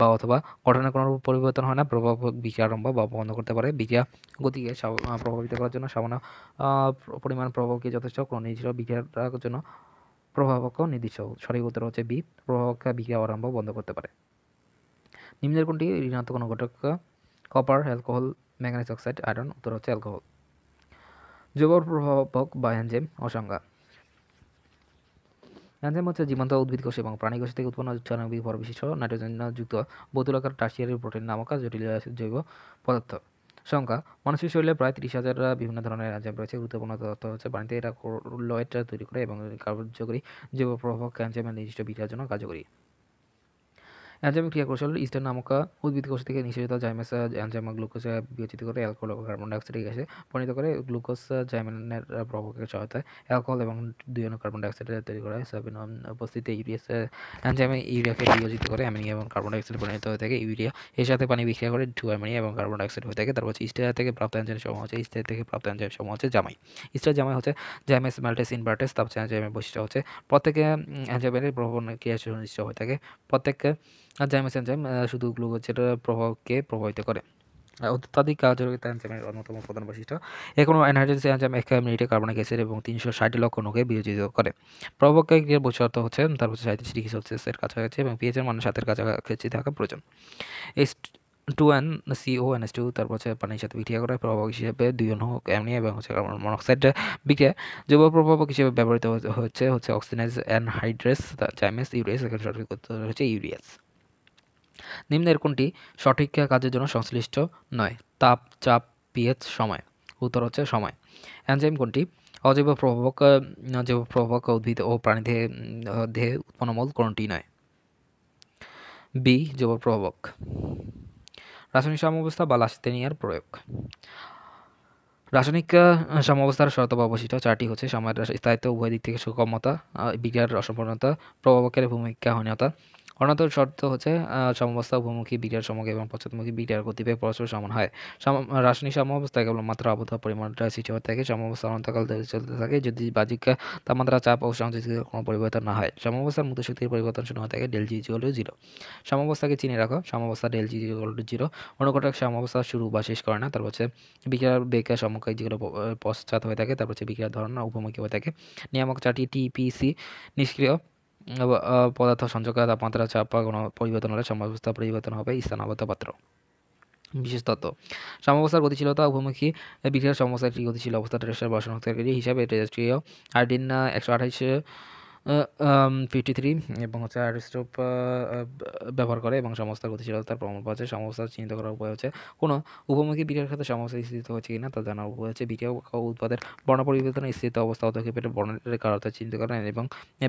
বা অথবা ঘটনার কোনো পরিবর্তন হয় না প্রভাব বিক্রিয়া আরম্ভ বা বন্ধ করতে পারে বিক্রিয়া গতিকে প্রভাবিত করার জন্য সামান্য পরিমাণ প্রভাবকে যথেষ্ট খনিজ বিক্রিয়ার জন্য প্রভাবক নির্দিষ্ট সঠিক উত্তর হচ্ছে বি প্রভাবক বিক্রিয়া আরম্ভ বন্ধ করতে পারে নিম্নের কোনটি ঋণাত্মক ঘটক copper alcohol manganese oxide iron উত্তর হচ্ছে অ্যালকোহল জৈব প্রভাবক বা এনজেম অসংজ্ঞা এনজেম হচ্ছে জীবন্ত উদ্ভিদ কোষ এবং প্রাণী কোষ থেকে উৎপন্ন ছয়নবিক পর বিশিষ্ট নাইট্রোজেনযুক্ত বোতলাকার টার্সিয়ারি প্রোটিন নামক জটিল জৈব পদার্থ সংখ্যা মানুষের শরীরে প্রায় তিরিশ হাজার বিভিন্ন ধরনের এনজাইম রয়েছে গুরুত্বপূর্ণ তথ্য হচ্ছে পানিতে এরা লয়েটটা তৈরি করে এবং কার্যকরী জৈব প্রভাবক এনজাইমের নির্দিষ্ট বিক্রিয়ার জন্য কার্যকরী অ্যানজাইমিক ক্রিয়া কৌশল ইস্টার নামক উদ্ভিদ কোষ থেকে নিষেধিত জাইমাস অ্যানজাইমা গ্লুকোজ বিবেচিত করে অ্যালকোহল এবং কার্বন ডাইঅক্সাইড গ্যাসে পরিণত করে গ্লুকোজ জাইমেনের প্রভাবকে সহায়তায় অ্যালকোহল এবং দুই অনু কার্বন ডাইঅক্সাইড তৈরি করা হয় সাবিন উপস্থিতে ইউরিয়াস অ্যানজাইমে ইউরিয়াকে বিয়োজিত করে অ্যামিনিয়া এবং কার্বন ডাইঅক্সাইড পরিণত হয়ে থাকে ইউরিয়া এর সাথে পানি বিক্রিয়া করে টু অ্যামিনিয়া এবং কার্বন ডাইঅক্সাইড হয়ে থাকে তারপর হচ্ছে ইস্টার থেকে প্রাপ্ত অ্যানজাইম সমূহ হচ্ছে ইস্টার থেকে প্রাপ্ত অ্যানজাইম সমূহ হচ্ছে জামাই ইস্টার জামাই হচ্ছে জাইমেস মাল্টেস ইনভার্টেস তারপর অ্যানজাইমের বৈশিষ্ট্য হচ্ছে প্রত্যেকে অ্যানজাইমের প্রভাবন ক্রিয়া সুনিশ্চিত হয়ে থাকে প্রত্যেককে আর জাইমাস এনজাইম শুধু গ্লুকোজের প্রভাবকে প্রভাবিত করে অত্যাধিক কার্যকরিত এনজাইমের অন্যতম প্রধান বৈশিষ্ট্য এখনো অ্যানহাইড্রেস এনজাইম এক মিনিটে কার্বনিক অ্যাসিড এবং তিনশো ষাট লক্ষ নোকে বিয়োজিত করে প্রভাবকে ক্রিয়ার বৈশিষ্ট্য হচ্ছে তার হচ্ছে সাঁত্রিশ ডিগ্রি সেলসিয়াসের কাছাকাছি এবং পিএইচের মানুষ সাতের কাছাকাছি থাকা প্রয়োজন S two N CO N S two তারপর হচ্ছে পানির সাথে বিক্রিয়া করে প্রভাবক হিসেবে দুজন হোক এমনি এবং হচ্ছে কার্বন মনোক্সাইড বিক্রিয়া জৈব প্রভাবক হিসেবে ব্যবহৃত হচ্ছে হচ্ছে অক্সিজেন অ্যানহাইড্রেস জাইমেস ইউরিয়াস এখানে সঠিক উত্তর হচ্ছে ইউরিয়াস নিম্নের কোনটি সঠিক কাজের জন্য সংশ্লিষ্ট নয় তাপ চাপ পিএইচ সময় উত্তর হচ্ছে সময় অ্যানজাইম কোনটি অজৈব প্রভাবক জৈব প্রভাবক উদ্ভিদ ও প্রাণী দেহে দেহে উৎপন্ন মূল কোনটি নয় বি জৈব প্রভাবক রাসায়নিক সাম্যবস্থা বা লাস্তেনিয়ার প্রয়োগ রাসায়নিক সাম্যবস্থার শর্ত বা অবশিষ্ট চারটি হচ্ছে সময়ের স্থায়িত্ব উভয় দিক থেকে সুকমতা বিজ্ঞানের অসম্পূর্ণতা প্রভাবকের ভূমিকা হনীয়তা অনাতর শর্ত হচ্ছে সমবস্থা উপমুখী বিক্রিয়ার সমক এবং পশ্চাৎমুখী বিক্রিয়ার গতিবেগ পরস্পর সমান হয় রাসায়নিক কেবল কেবলমাত্র আবদ্ধ পরিমাণটা সৃষ্টি হতে থাকে সমবস্থা অনন্তকাল ধরে চলতে থাকে যদি বাজিক তাপমাত্রা চাপ ও সংযুক্তিতে কোনো পরিবর্তন না হয় সমবস্থার মুক্ত শক্তির পরিবর্তন শুরু হয়ে থাকে ডেল জি জিরো জিরো সমবস্থাকে চিনে রাখো সমবস্থা ডেল জি জিরো জিরো অনুকটক সমবস্থা শুরু বা শেষ করে না তারপর হচ্ছে বিক্রিয়ার বেকার সমকায় যেগুলো পশ্চাৎ হয়ে থাকে তারপর হচ্ছে বিক্রিয়ার ধরন উপমুখী হয়ে থাকে নিয়ামক চারটি টিপিসি নিষ্ক্রিয় পদার্থ সঞ্চয় তাপমাত্রা চাপ বা কোনো পরিবর্তন হলে সমাবস্থা পরিবর্তন হবে স্থানাবদ্ধ পাত্র বিশেষ তত্ত্ব সাম্যাবস্থার গতিশীলতা অভিমুখী বিক্রিয়ার সাম্যাবস্থা একটি গতিশীল অবস্থা টেরেস্টার বসানো হিসাবে টেরেস্ট্রীয় আর্ডিন একশো আঠাইশে ফিফটি থ্রি এবং হচ্ছে স্টোপ ব্যবহার করে এবং সংস্থার গতিশীলতার প্রমাণ পাওয়া যায় সংস্থা চিহ্নিত করার উপায় হচ্ছে কোনো উপমুখী বিক্রিয়ার সাথে সংস্থা স্থিত হচ্ছে কিনা তা জানার উপায় হচ্ছে বিক্রিয়া উৎপাদের বর্ণ পরিবর্তন স্থিত অবস্থা অধক্ষেপের বর্ণের কারণতা চিহ্নিত করেন এবং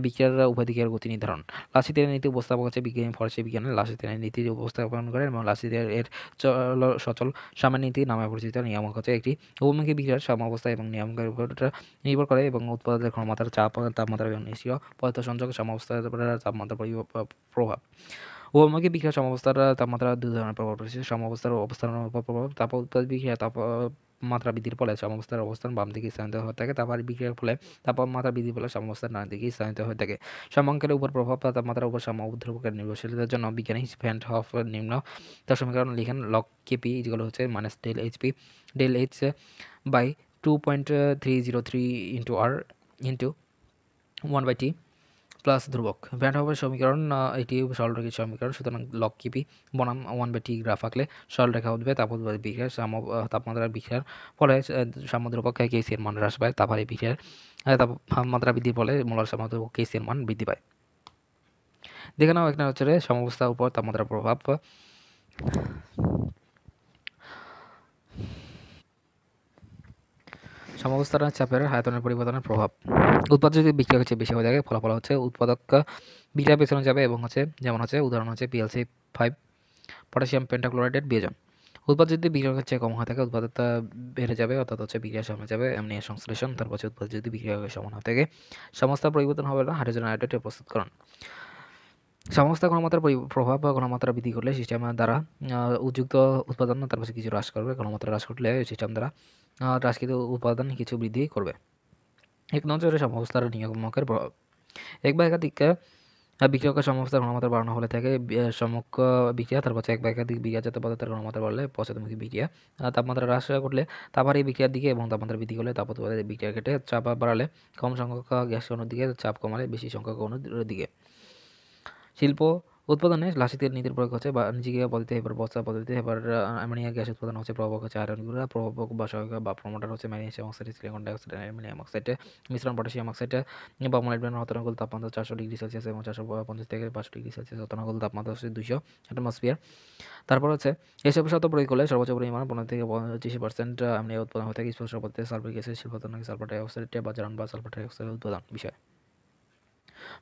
বিক্রিয়ার উপাধিকার গতি নির্ধারণ লাসি তেলের নীতি উপস্থাপক হচ্ছে বিজ্ঞানী ফরাসি বিজ্ঞানের লাসি তেলের নীতি উপস্থাপন করেন এবং লাসি এর চল সচল সামান্য নীতি নামে পরিচিত নিয়ামক হচ্ছে একটি উপমুখী বিক্রিয়ার অবস্থা এবং নিয়ামকের উপর নির্ভর করে এবং উৎপাদনের ক্ষমতার চাপ তাপমাত্রা এবং নিশ্চয় পদার্থ সংযোগ সমাবস্থার তাপমাত্রা প্রভাব ওবামাকে বিক্রিয়া সমাবস্থার তাপমাত্রা দুই ধরনের প্রভাব রয়েছে সমাবস্থার অবস্থান প্রভাব তাপ বিক্রিয়া তাপ মাত্রা বৃদ্ধির ফলে সমাবস্থার অবস্থান বাম দিকে স্থানিত হয়ে থাকে তাপমাত্রা বিক্রিয়ার ফলে তাপমাত্রা বৃদ্ধির ফলে সমাবস্থার নানা দিকে স্থানিত হয়ে থাকে সমাঙ্কের উপর প্রভাব বা তাপমাত্রার উপর সাম্য উদ্রবকের নির্ভরশীলতার জন্য বিজ্ঞানী ফ্যান্ট হফ নিম্ন তার সমীকরণ লিখেন লক কেপি যেগুলো হচ্ছে minus del HP del H by two point three zero three into R into one by T plus ধ্রুবক ভ্যান সমীকরণ এটি সরলরেখীর সমীকরণ সুতরাং লক কিপি বনাম ওয়ান বাই টি গ্রাফ আঁকলে সরলরেখা উঠবে তাপমাত্রা বিক্রিয়ার সাম তাপমাত্রা বিক্রিয়ার ফলে সামুদ্রপক্ষ কেসির মান হ্রাস পায় তাপমাত্রা বিক্রিয়ার তাপমাত্রা বৃদ্ধির ফলে মোলার সামুদ্রপক্ষ কেসির মান বৃদ্ধি পায় দেখে নাও এখানে হচ্ছে সমবস্থার উপর তাপমাত্রার প্রভাব সাম্যাবস্থার চাপের আয়তনের পরিবর্তনের প্রভাব উৎপাদক যদি বিক্রিয়া হচ্ছে বেশি হয়ে থাকে ফলাফল হচ্ছে উৎপাদক বিক্রিয়া পেছনে যাবে এবং হচ্ছে যেমন হচ্ছে উদাহরণ হচ্ছে পিএলসি ফাইভ পটাশিয়াম পেন্টাক্লোরাইডের বিয়োজন উৎপাদ যদি বিক্রিয়া হচ্ছে কম হয়ে থাকে উৎপাদকতা বেড়ে যাবে অর্থাৎ হচ্ছে বিক্রিয়া সামনে যাবে এমনি সংশ্লেষণ তারপর হচ্ছে উৎপাদ যদি বিক্রিয়া সমান হয়ে থাকে সমস্ত পরিবর্তন হবে না হাইড্রোজেন আয়োডাইড প্রস্তুতকরণ সমস্ত ঘনমাত্রার প্রভাব বা ঘনমাত্রা বৃদ্ধি করলে সিস্টেমের দ্বারা উপযুক্ত উৎপাদন তার পাশে কিছু হ্রাস করবে ঘনমাত্রা হ্রাস করলে সিস্টেম দ্বারা হ্রাসকৃত উৎপাদন কিছু বৃদ্ধি করবে এক নজরে সমস্তার নিয়ামকের প্রভাব এক বা একাধিক বিক্রিয়কের সমস্ত ঘনমাত্রা বাড়ানো হলে থাকে সমক্ষ বিক্রিয়া তারপর এক বা একাধিক বিক্রিয়াজাত পদার্থের ঘনমাত্রা বাড়লে পশ্চাদমুখী বিক্রিয়া তাপমাত্রা হ্রাস করলে এই বিক্রিয়ার দিকে এবং তাপমাত্রা বৃদ্ধি করলে তাপত বিক্রিয়া কেটে চাপ বাড়ালে কম সংখ্যক গ্যাসের দিকে চাপ কমালে বেশি সংখ্যক অন্যের দিকে শিল্প উৎপাদনে লাসিতের নীতির প্রয়োগ হচ্ছে নিজেকে পদ্ধতি এবার বস্তা পদ্ধতি এবার অ্যামোনিয়া গ্যাস উৎপাদন হচ্ছে প্রভাবক হচ্ছে আয়রন গুলো প্রভাবক বা সহায়ক বা প্রমোটার হচ্ছে magnesium oxide silicon dioxide ammonium oxide মিশ্রণ পটাশিয়াম অক্সাইড বা মোলাইট ব্যান্ড তাপমাত্রা চারশো ডিগ্রি সেলসিয়াস এবং চারশো পঞ্চাশ থেকে পাঁচশো ডিগ্রি সেলসিয়াস হতনাগুল তাপমাত্রা হচ্ছে দুশো অ্যাটমসফিয়ার তারপর হচ্ছে এসব শত প্রয়োগ করলে সর্বোচ্চ পরিমাণ পনেরো থেকে পঁচিশ পার্সেন্ট অ্যামোনিয়া উৎপাদন হয়ে থাকে স্পষ্ট পদ্ধতিতে সালফার গ্যাসের শিল্প সালফার ডাইঅক্সাইড বা জারণ বা সালফার ডাইঅক্সাইড উৎপাদন বিষয়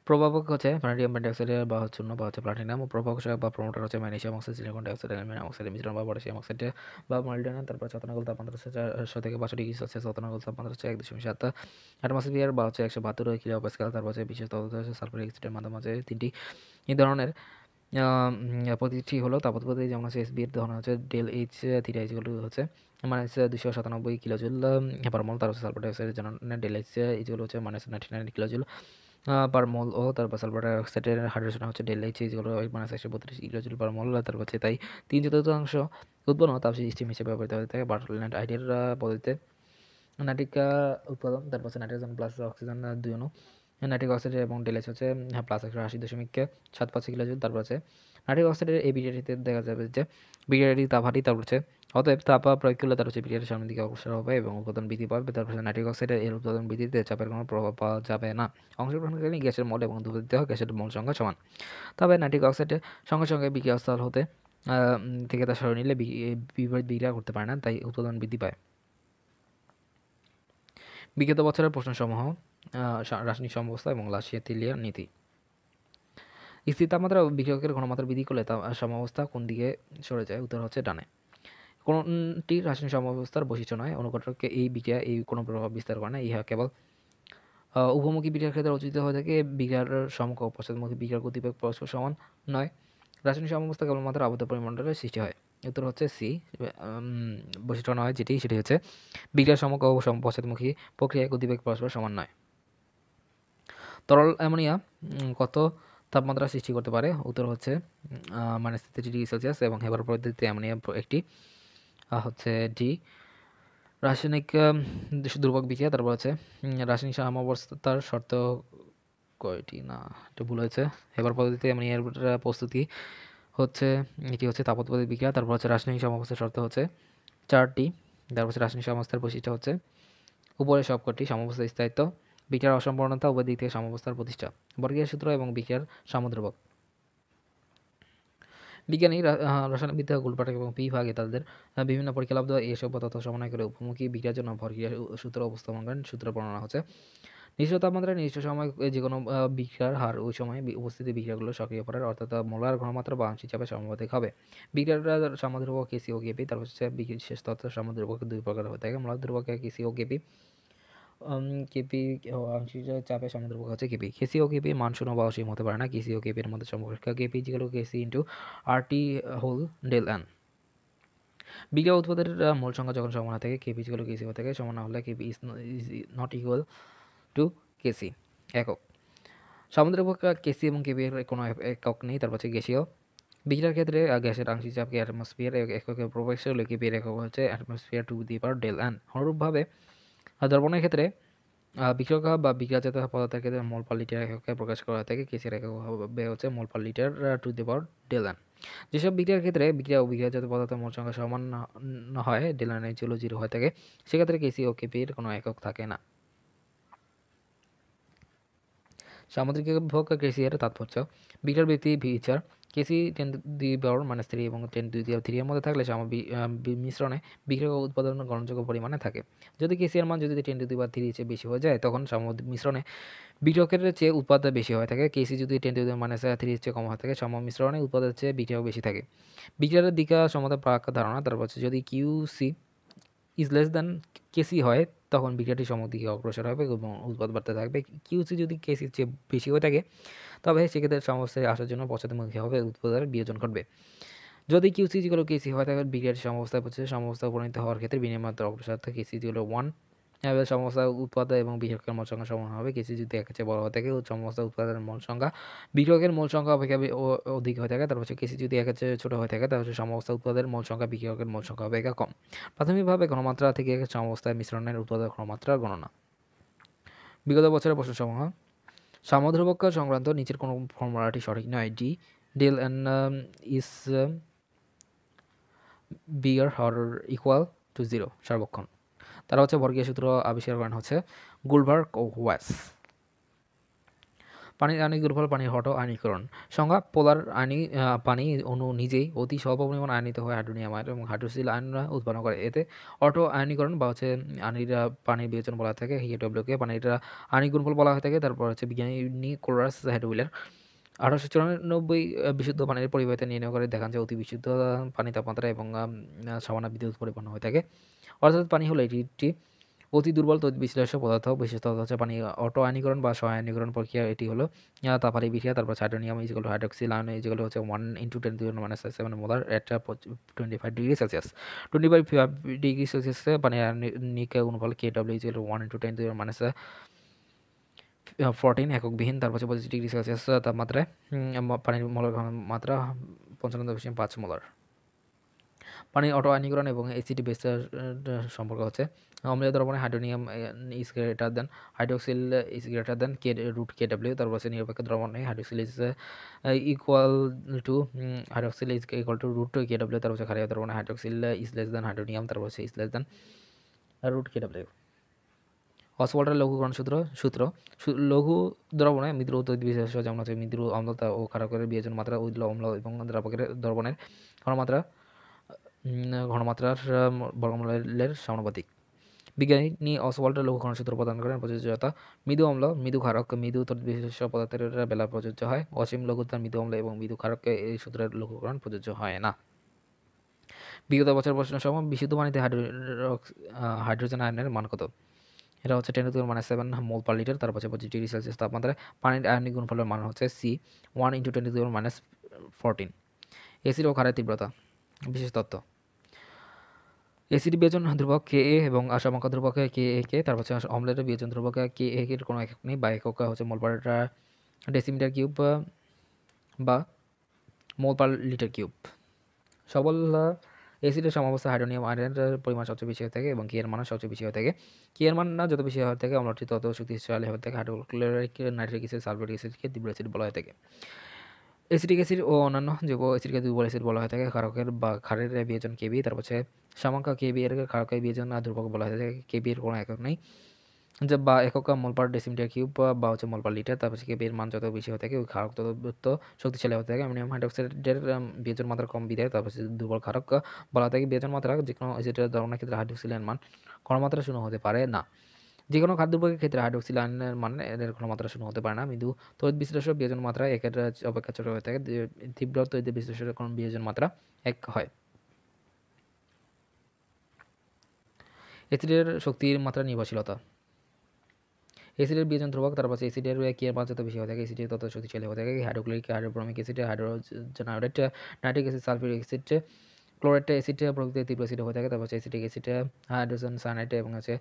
প্রভাবক হচ্ছে প্ল্যানেটিয়াম ডাইঅক্সাইডের বা হচ্ছে চূর্ণ বা হচ্ছে প্লাটিনাম প্রভাবক বা প্রমোটার হচ্ছে magnesium oxide silicon dioxide aluminium oxide মিশ্রণ বা পটাশিয়াম অক্সাইড বা মলিবডেনাম তারপর চতনাগল তাপমাত্রা হচ্ছে চারশো থেকে পাঁচশো ডিগ্রি সেলসিয়াস চতনাগল তাপমাত্রা হচ্ছে এক দশমিক সাত অ্যাটমসফিয়ার বা হচ্ছে একশো বাহাত্তর কিলো পাস্কাল তারপর হচ্ছে বিশেষ তদন্ত হচ্ছে সালফার অ্যাসিডের মাধ্যমে হচ্ছে তিনটি এই ধরনের প্রতিটি হলো তাপত যেমন হচ্ছে এসবি এর ধরনের হচ্ছে ডেল এইচ থ্রি এইচগুলো হচ্ছে মাইনাস দুশো সাতানব্বই কিলোজুল পারমল তার হচ্ছে সালফার ডাইঅক্সাইডের জন্য ডেল এইচ এইচগুলো হচ্ছে minus ninety nine kilojoule per mole ও তারপর সালফার ডাই অক্সাইডের হাইড্রোজেন হচ্ছে ডেল এইচ ইজিগুলো মাইনাস একশো বত্রিশ ইলোজুল পারমল তারপর হচ্ছে তাই তিন চতুর্থাংশ উৎপন্ন তাপসী স্টিম হিসেবে ব্যবহৃত হয়ে থাকে বার্টল্যান্ড আইডিয়ার পদ্ধতিতে নাটিকা উৎপাদন তারপর হচ্ছে নাইট্রোজেন প্লাস অক্সিজেন দুই অনু নাইট্রিক অক্সাইড এবং ডেলেস হচ্ছে হ্যাঁ, প্লাস একশো আশি দশমিক সাত পাঁচ কিলো তারপর আছে নাইট্রিক অক্সাইডের এই বিরিয়ানিতে দেখা যাবে যে বিরিয়ানি তাপ হাঁটি তারপর হচ্ছে অতএব তাপা প্রয়োগকুলে তার হচ্ছে বিটিআর সামনের দিকে অগ্রসর হবে এবং উৎপাদন বৃদ্ধি পাবে তার পাশে নাইট্রিক অক্সাইডের এর উৎপাদন বৃদ্ধিতে চাপের কোনো প্রভাব পাওয়া যাবে না অংশগ্রহণকারী গ্যাসের মল এবং দেহ গ্যাসের মল সংখ্যা সমান তবে নাইট্রিক অক্সাইডের সঙ্গে সঙ্গে বিক্রিয়া স্থল হতে থেকে তা সরিয়ে নিলে বিপরীত বিক্রিয়া করতে পারে না তাই উৎপাদন বৃদ্ধি পায় বিগত বছরের প্রশ্নসমূহ রাসায়নিক সমবস্থা এবং লাশিয়া তিলিয়া নীতি স্থির তাপমাত্রা বিক্রিয়কের ঘনমাত্রা বৃদ্ধি করলে তা সমাবস্থা কোন দিকে সরে যায় উত্তর হচ্ছে ডানে কোনটি রাসায়নিক সমাবস্থার বৈশিষ্ট্য নয় অনুঘটককে এই বিক্রিয়া এই কোনো প্রভাব বিস্তার করে না ইহা কেবল উভমুখী বিক্রিয়ার ক্ষেত্রে রচিত হয়ে থাকে বিক্রিয়ার সমক পশ্চাৎমুখী বিক্রিয়ার গতিবেগ পরস্পর সমান নয় রাসায়নিক সমাবস্থা কেবলমাত্র আবদ্ধ পরিমণ্ডলের সৃষ্টি হয় উত্তর হচ্ছে সি বৈশিষ্ট্য নয় যেটি সেটি হচ্ছে বিক্রিয়ার সমক ও পশ্চাৎমুখী প্রক্রিয়ায় গতিবেগ পরস্পর সমান নয় তরল অ্যামোনিয়া কত তাপমাত্রা সৃষ্টি করতে পারে উত্তর হচ্ছে মাইনাস তেত্রিশ ডিগ্রি সেলসিয়াস এবং হেবার পদ্ধতিতে অ্যামোনিয়া একটি হচ্ছে ডি রাসায়নিক দুর্বক বিক্রিয়া তারপর হচ্ছে রাসায়নিক সাম্যবস্থার শর্ত কয়টি না একটু ভুল হয়েছে এবার পদ্ধতিতে আমি মানে এর প্রস্তুতি হচ্ছে এটি হচ্ছে তাপোৎপাদক বিক্রিয়া তারপর হচ্ছে রাসায়নিক সাম্যবস্থার শর্ত হচ্ছে চারটি তারপর হচ্ছে রাসায়নিক সাম্যবস্থার বৈশিষ্ট্য হচ্ছে উপরে সবকটি সাম্যবস্থা স্থায়িত্ব বিক্রিয়ার অসম্পূর্ণতা উভয় দিক থেকে সাম্যবস্থার প্রতিষ্ঠা বর্গীয় সূত্র এবং বিক্রিয়ার সামদ্রবক বিজ্ঞানী রসায়নবিদ্যা গোলপাঠক এবং পি ভাগে তাদের বিভিন্ন পরীক্ষালব্ধ এসব তথ্য সমন্বয় করে উপমুখী বিক্রিয়ার জন্য ভরক্রিয়া সূত্র উপস্থাপন করেন সূত্র বর্ণনা হচ্ছে নিশ্চিত তাপমাত্রায় নির্দিষ্ট সময় যে কোনো বিক্রিয়ার হার ওই সময় উপস্থিত বিক্রিয়াগুলো সক্রিয় করার অর্থাৎ মোলার ঘনমাত্রা বাংশ হিসাবে চাপে হবে বিক্রিয়ার সামা ধ্রুবক কেসি ও কেপি তার হচ্ছে বিশেষ তথ্য সামা দুই প্রকার হয়ে থাকে মোলার ধ্রুবক কেসি ও কেপি কেপি অংশীদার চাপে সমুদ্র হচ্ছে কেপি কেসি ও কেপি মানসুন শূন্য বা অসীম হতে পারে না কেসি ও কেপির মধ্যে সম্পর্ক KP is equal KC into RT whole del N বিজ্ঞা উৎপাদের মূল সংখ্যা যখন সমান থাকে কেপি ইজিক্যাল কেসি হয়ে থাকে সমান হলে KP is not equal to KC একক সমুদ্র উপত্যকা কেসি এবং কেপি এর কোনো একক নেই তারপর হচ্ছে গেসিও বিক্রিয়ার ক্ষেত্রে গ্যাসের আংশিক চাপকে অ্যাটমসফিয়ার এককের প্রবেশ হলে কেপি এর একক হচ্ছে atmosphere to the power del N অনুরূপভাবে দ্রবণের ক্ষেত্রে বিক্রয়ক বা বিক্রিয়াজাত পদার্থের ক্ষেত্রে মোল পার লিটার এককে প্রকাশ করা থেকে কেসের একক হবে হচ্ছে mole per litre two the পাওয়ার ডেলান যেসব বিক্রিয়ার ক্ষেত্রে বিক্রিয়া ও বিক্রিয়াজাত পদার্থের মোট সংখ্যা সমান না হয় ডেলানের চুলো জিরো হয়ে থাকে সেক্ষেত্রে কেসি ও কেপির কোনো একক থাকে না সামুদ্রিক ভোগ কৃষি এর তাৎপর্য বিক্রিয়ার ভিত্তি বিচার কেসি টেন দুই বর মানে থ্রি এবং টেন দুই দিয়ে থ্রি এর মধ্যে থাকলে সাম মিশ্রণে বিক্রিয়ক উৎপাদন গ্রহণযোগ্য পরিমাণে থাকে যদি কেসি এর মান যদি টেন টু দুই বা থ্রি চেয়ে বেশি হয়ে যায় তখন সম মিশ্রণে বিক্রিয়কের চেয়ে উৎপাদ বেশি হয়ে থাকে কেসি যদি টেন টু দুই মানে থ্রি চেয়ে কম হয়ে থাকে সম মিশ্রণে উৎপাদের চেয়ে বিক্রিয়ক বেশি থাকে বিক্রিয়ার দিকা সমতা প্রাক ধারণা তারপর যদি যদি QC is less than KC হয় তখন বিক্রিয়াটি সমদিকে অগ্রসর হবে এবং উৎপাদ বাড়তে থাকবে কিউসি যদি কেসির চেয়ে বেশি হয়ে থাকে তবে সেক্ষেত্রে সমস্যায় আসার জন্য পশ্চাদমুখী হবে উৎপাদের বিয়োজন ঘটবে যদি কিউসি যেগুলো কেসি হয় তাহলে বিক্রিয়াটি সমস্যায় পৌঁছে সমস্যায় উপনীত হওয়ার ক্ষেত্রে বিনিময় মাত্রা অগ্রসর কেসি যেগুলো ওয়ান হবে হ্যাঁ, সমস্ত উৎপাদন এবং বিক্রয়কের মোট সংখ্যা সমান হবে কিছু যদি এক চেয়ে বড় হয়ে থাকে সমস্ত উৎপাদনের মোট সংখ্যা বিক্রয়কের মোট সংখ্যা অপেক্ষা অধিক হয়ে থাকে তারপর হচ্ছে কৃষি যদি এক চেয়ে ছোটো হয়ে থাকে তাহলে সমস্ত উৎপাদনের মোট সংখ্যা বিক্রয়কের মোট সংখ্যা অপেক্ষা কম প্রাথমিকভাবে ঘনমাত্রা থেকে সমস্তার মিশ্রণের উৎপাদন ঘনমাত্রার গণনা বিগত বছরের সমূহ সামদ্রবক্ষ সংক্রান্ত নিচের কোনো ফর্মুলাটি সঠিক নয় ডি ডেল এন ইস বিয়ার হর ইকুয়াল টু জিরো সর্বক্ষণ তারা হচ্ছে বর্গীয় সূত্র আবিষ্কার করেন হচ্ছে গুলবার্গ ও ওয়াস পানির আইনিক দুর্বল পানির হট আয়নীকরণ সংজ্ঞা পোলার আইনি পানি অনু নিজেই অতি স্বল্প পরিমাণ আয়নিত হয় হাইড্রোনিয়াম আয়ন এবং হাইড্রোসিল আয়নরা উৎপন্ন করে এতে অটো আয়নীকরণ বা হচ্ছে আনিরা পানির বিবেচন বলা থাকে হিএডব্লিউকে পানিটা আয়নিক গুণফল বলা হয়ে থাকে তারপর হচ্ছে বিজ্ঞানী কোরাস হেডউইলার আঠারোশো চুরানব্বই বিশুদ্ধ পানির পরিবর্তে নির্ণয় করে দেখান যে অতি বিশুদ্ধ পানি তাপমাত্রা এবং সামানা বিদ্যুৎ পরিপূর্ণ হয়ে থাকে অর্থাৎ পানি হলো এটি একটি অতি দুর্বল বিশ্লেষক পদার্থ বিশেষত হচ্ছে পানি অটো আয়নীকরণ বা আয়নীকরণ প্রক্রিয়া এটি হলো তাপারি বিক্রিয়া তারপর সাইডোনিয়াম ইজিগুলো হাইড্রক্সিল আয়ন ইজিগুলো হচ্ছে one into ten to minus seven molar একটা twenty five degree Celsius twenty five degree সেলসিয়াসে পানি নিকে অনুফল কে ডব্লিউ ইজিগুলো one into ten to minus fourteen এককবিহীন তারপর পাশে পঁচিশ ডিগ্রি সেলসিয়াস তাপমাত্রায় পানির মলের মাত্রা পঞ্চান্ন দশমিক পাঁচ মলার পানির অটো আয়নীকরণ এবং এসিডি বেস্টার সম্পর্ক হচ্ছে অম্লীয় দ্রবণে hydronium is greater than hydroxyl is greater than K root K W তারপর পাশে নিরপেক্ষ দ্রবণে hydroxyl is equal to hydroxyl is equal to root K W তারপর পাশে খারিয়া দ্রবণে hydroxyl is less than hydronium তারপর হচ্ছে is less than root K W অসওয়াল্টার গ্রহণ সূত্র সূত্র লঘু দ্রবণে মিদ্র উত্তর বিশেষ যেমন আছে মিদ্র অম্লতা ও ক্ষারকের বিয়োজন মাত্রা উদ্ল অম্ল এবং দ্রাবকের দ্রবণের ঘনমাত্রা ঘনমাত্রার বর্গমূলের সমানুপাতিক বিজ্ঞানী অসওয়াল্টার লঘুকরণ সূত্র প্রদান করেন প্রযোজ্যতা মৃদু অম্ল মৃদু ক্ষারক মৃদু বিশেষ পদার্থের বেলা প্রযোজ্য হয় অসীম লঘুতার মৃদু অম্ল এবং মৃদু ক্ষারককে এই সূত্রের গ্রহণ প্রযোজ্য হয় না বিগত বছর প্রশ্ন সম বিশুদ্ধ পানিতে হাইড্রোজেন আয়নের মান কত এটা হচ্ছে ten to minus seven mole per litre তার পঁচিশ ডিগ্রি সেলসিয়াস তাপমাত্রায় পানির আয়নিক গুণফলের মান হচ্ছে C one into ten to minus fourteen এসির ও খারের তীব্রতা বিশেষ তত্ত্ব এসির বিয়োজন ধ্রুবক কে এ এবং আশামাকা ধ্রুবক কে এ কে তারপর হচ্ছে অমলেটের বিয়োজন ধ্রুবক কে এ এর কোনো একক নেই বা একক হচ্ছে মোল পার ডেসিমিটার কিউব বা মোল পার লিটার কিউব সবল অ্যাসিডের সমাবস্থা হাইড্রোনিয়াম আয়রনের পরিমাণ সবচেয়ে বেশি হয়ে থাকে এবং কিয়ের মান সবচেয়ে বেশি হয়ে থাকে কিয়ের মান না যত বেশি হয়ে থাকে অম্লটি তত শক্তিশালী হয়ে থাকে হাইড্রোক্লোরিক নাইট্রিক অ্যাসিড সালফেট অ্যাসিডকে তীব্র অ্যাসিড বলা হয়ে থাকে এসিটিক অ্যাসিড ও অন্যান্য যুব অ্যাসিডকে দুর্বল অ্যাসিড বলা হয়ে থাকে খারকের বা খারের বিয়োজন কেবি তারপর হচ্ছে সামাঙ্কা কেবি এর খারকের বিয়োজন আর দুর্বল বলা হয়ে থাকে কেবি এর কোনো একক নেই যে বা একক মোল পার ডেসিমিটার কিউব বা হচ্ছে মোল পার লিটার তারপর থেকে এর মান যত বেশি হয়ে থাকে ওই ক্ষারক তত শক্তিশালী হতে থাকে অ্যামোনিয়াম হাইড্রোক্সাইডের বিয়োজন মাত্রা কম বিধায় তারপর দুর্বল ক্ষারক বলা থাকে বিয়োজন মাত্রা যে কোনো এসিডের ধরনের ক্ষেত্রে হাইড্রোক্সিলের মান মাত্রা শূন্য হতে পারে না যে কোনো খাদ্যপের ক্ষেত্রে হাইড্রোক্সিল আয়নের মান এদের কোনো মাত্রা শূন্য হতে পারে না মৃদু তৈরি বিশ্লেষক বিয়োজন মাত্রা একের অপেক্ষা ছোট হয়ে থাকে তীব্র তৈরি বিশ্লেষকের কোনো বিয়োজন মাত্রা এক হয় এসিডের শক্তির মাত্রা নির্ভরশীলতা এসিডের বিজন ধ্রুবক তার পাশে এসিডের কি পাঁচ যত বেশি হয়ে থাকে এসিডের তত শক্তিশালী হয়ে থাকে হাইড্রোক্লোরিক হাইড্রোব্রমিক অ্যাসিড হাইড্রোজেনাইড nitric acid sulphuric acid chlorate acid প্রকৃতির তীব্র এসিড হয়ে থাকে তারপর হচ্ছে অ্যাসিডিক হাইড্রোজেন সানাইট এবং হচ্ছে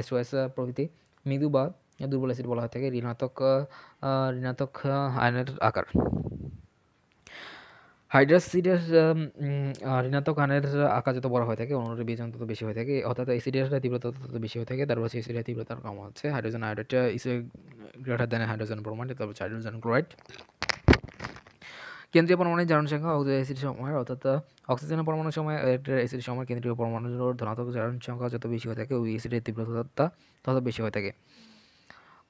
এসওএস প্রভৃতি মৃদু বা দুর্বল এসিড বলা হয়ে থাকে ঋণাত্মক ঋণাত্মক আয়নের আকার সিডিয়াস ঋণাত্মক আনের আকার যত বড় হয়ে থাকে অনুরের বীজ তত বেশি হয়ে থাকে অর্থাৎ এসিডের তীব্রতা তত বেশি হয়ে থাকে তারপর হচ্ছে এসিডের তীব্রতা কম হচ্ছে হাইড্রোজেন আয়োডাইডটা ইসে গ্রেটার দেন হাইড্রোজেন ব্রোমাইড তারপর হাইড্রোজেন ক্লোরাইড কেন্দ্রীয় পরমাণের জারণ সংখ্যা অক্সিজেন এসিড সময়ের অর্থাৎ অক্সিজেনের পরমাণুর সময় এসিড সময় কেন্দ্রীয় পরমাণুর ধনাত্মক জারণ সংখ্যা যত বেশি হয়ে থাকে ওই এসিডের তীব্রতা তত বেশি হয়ে থাকে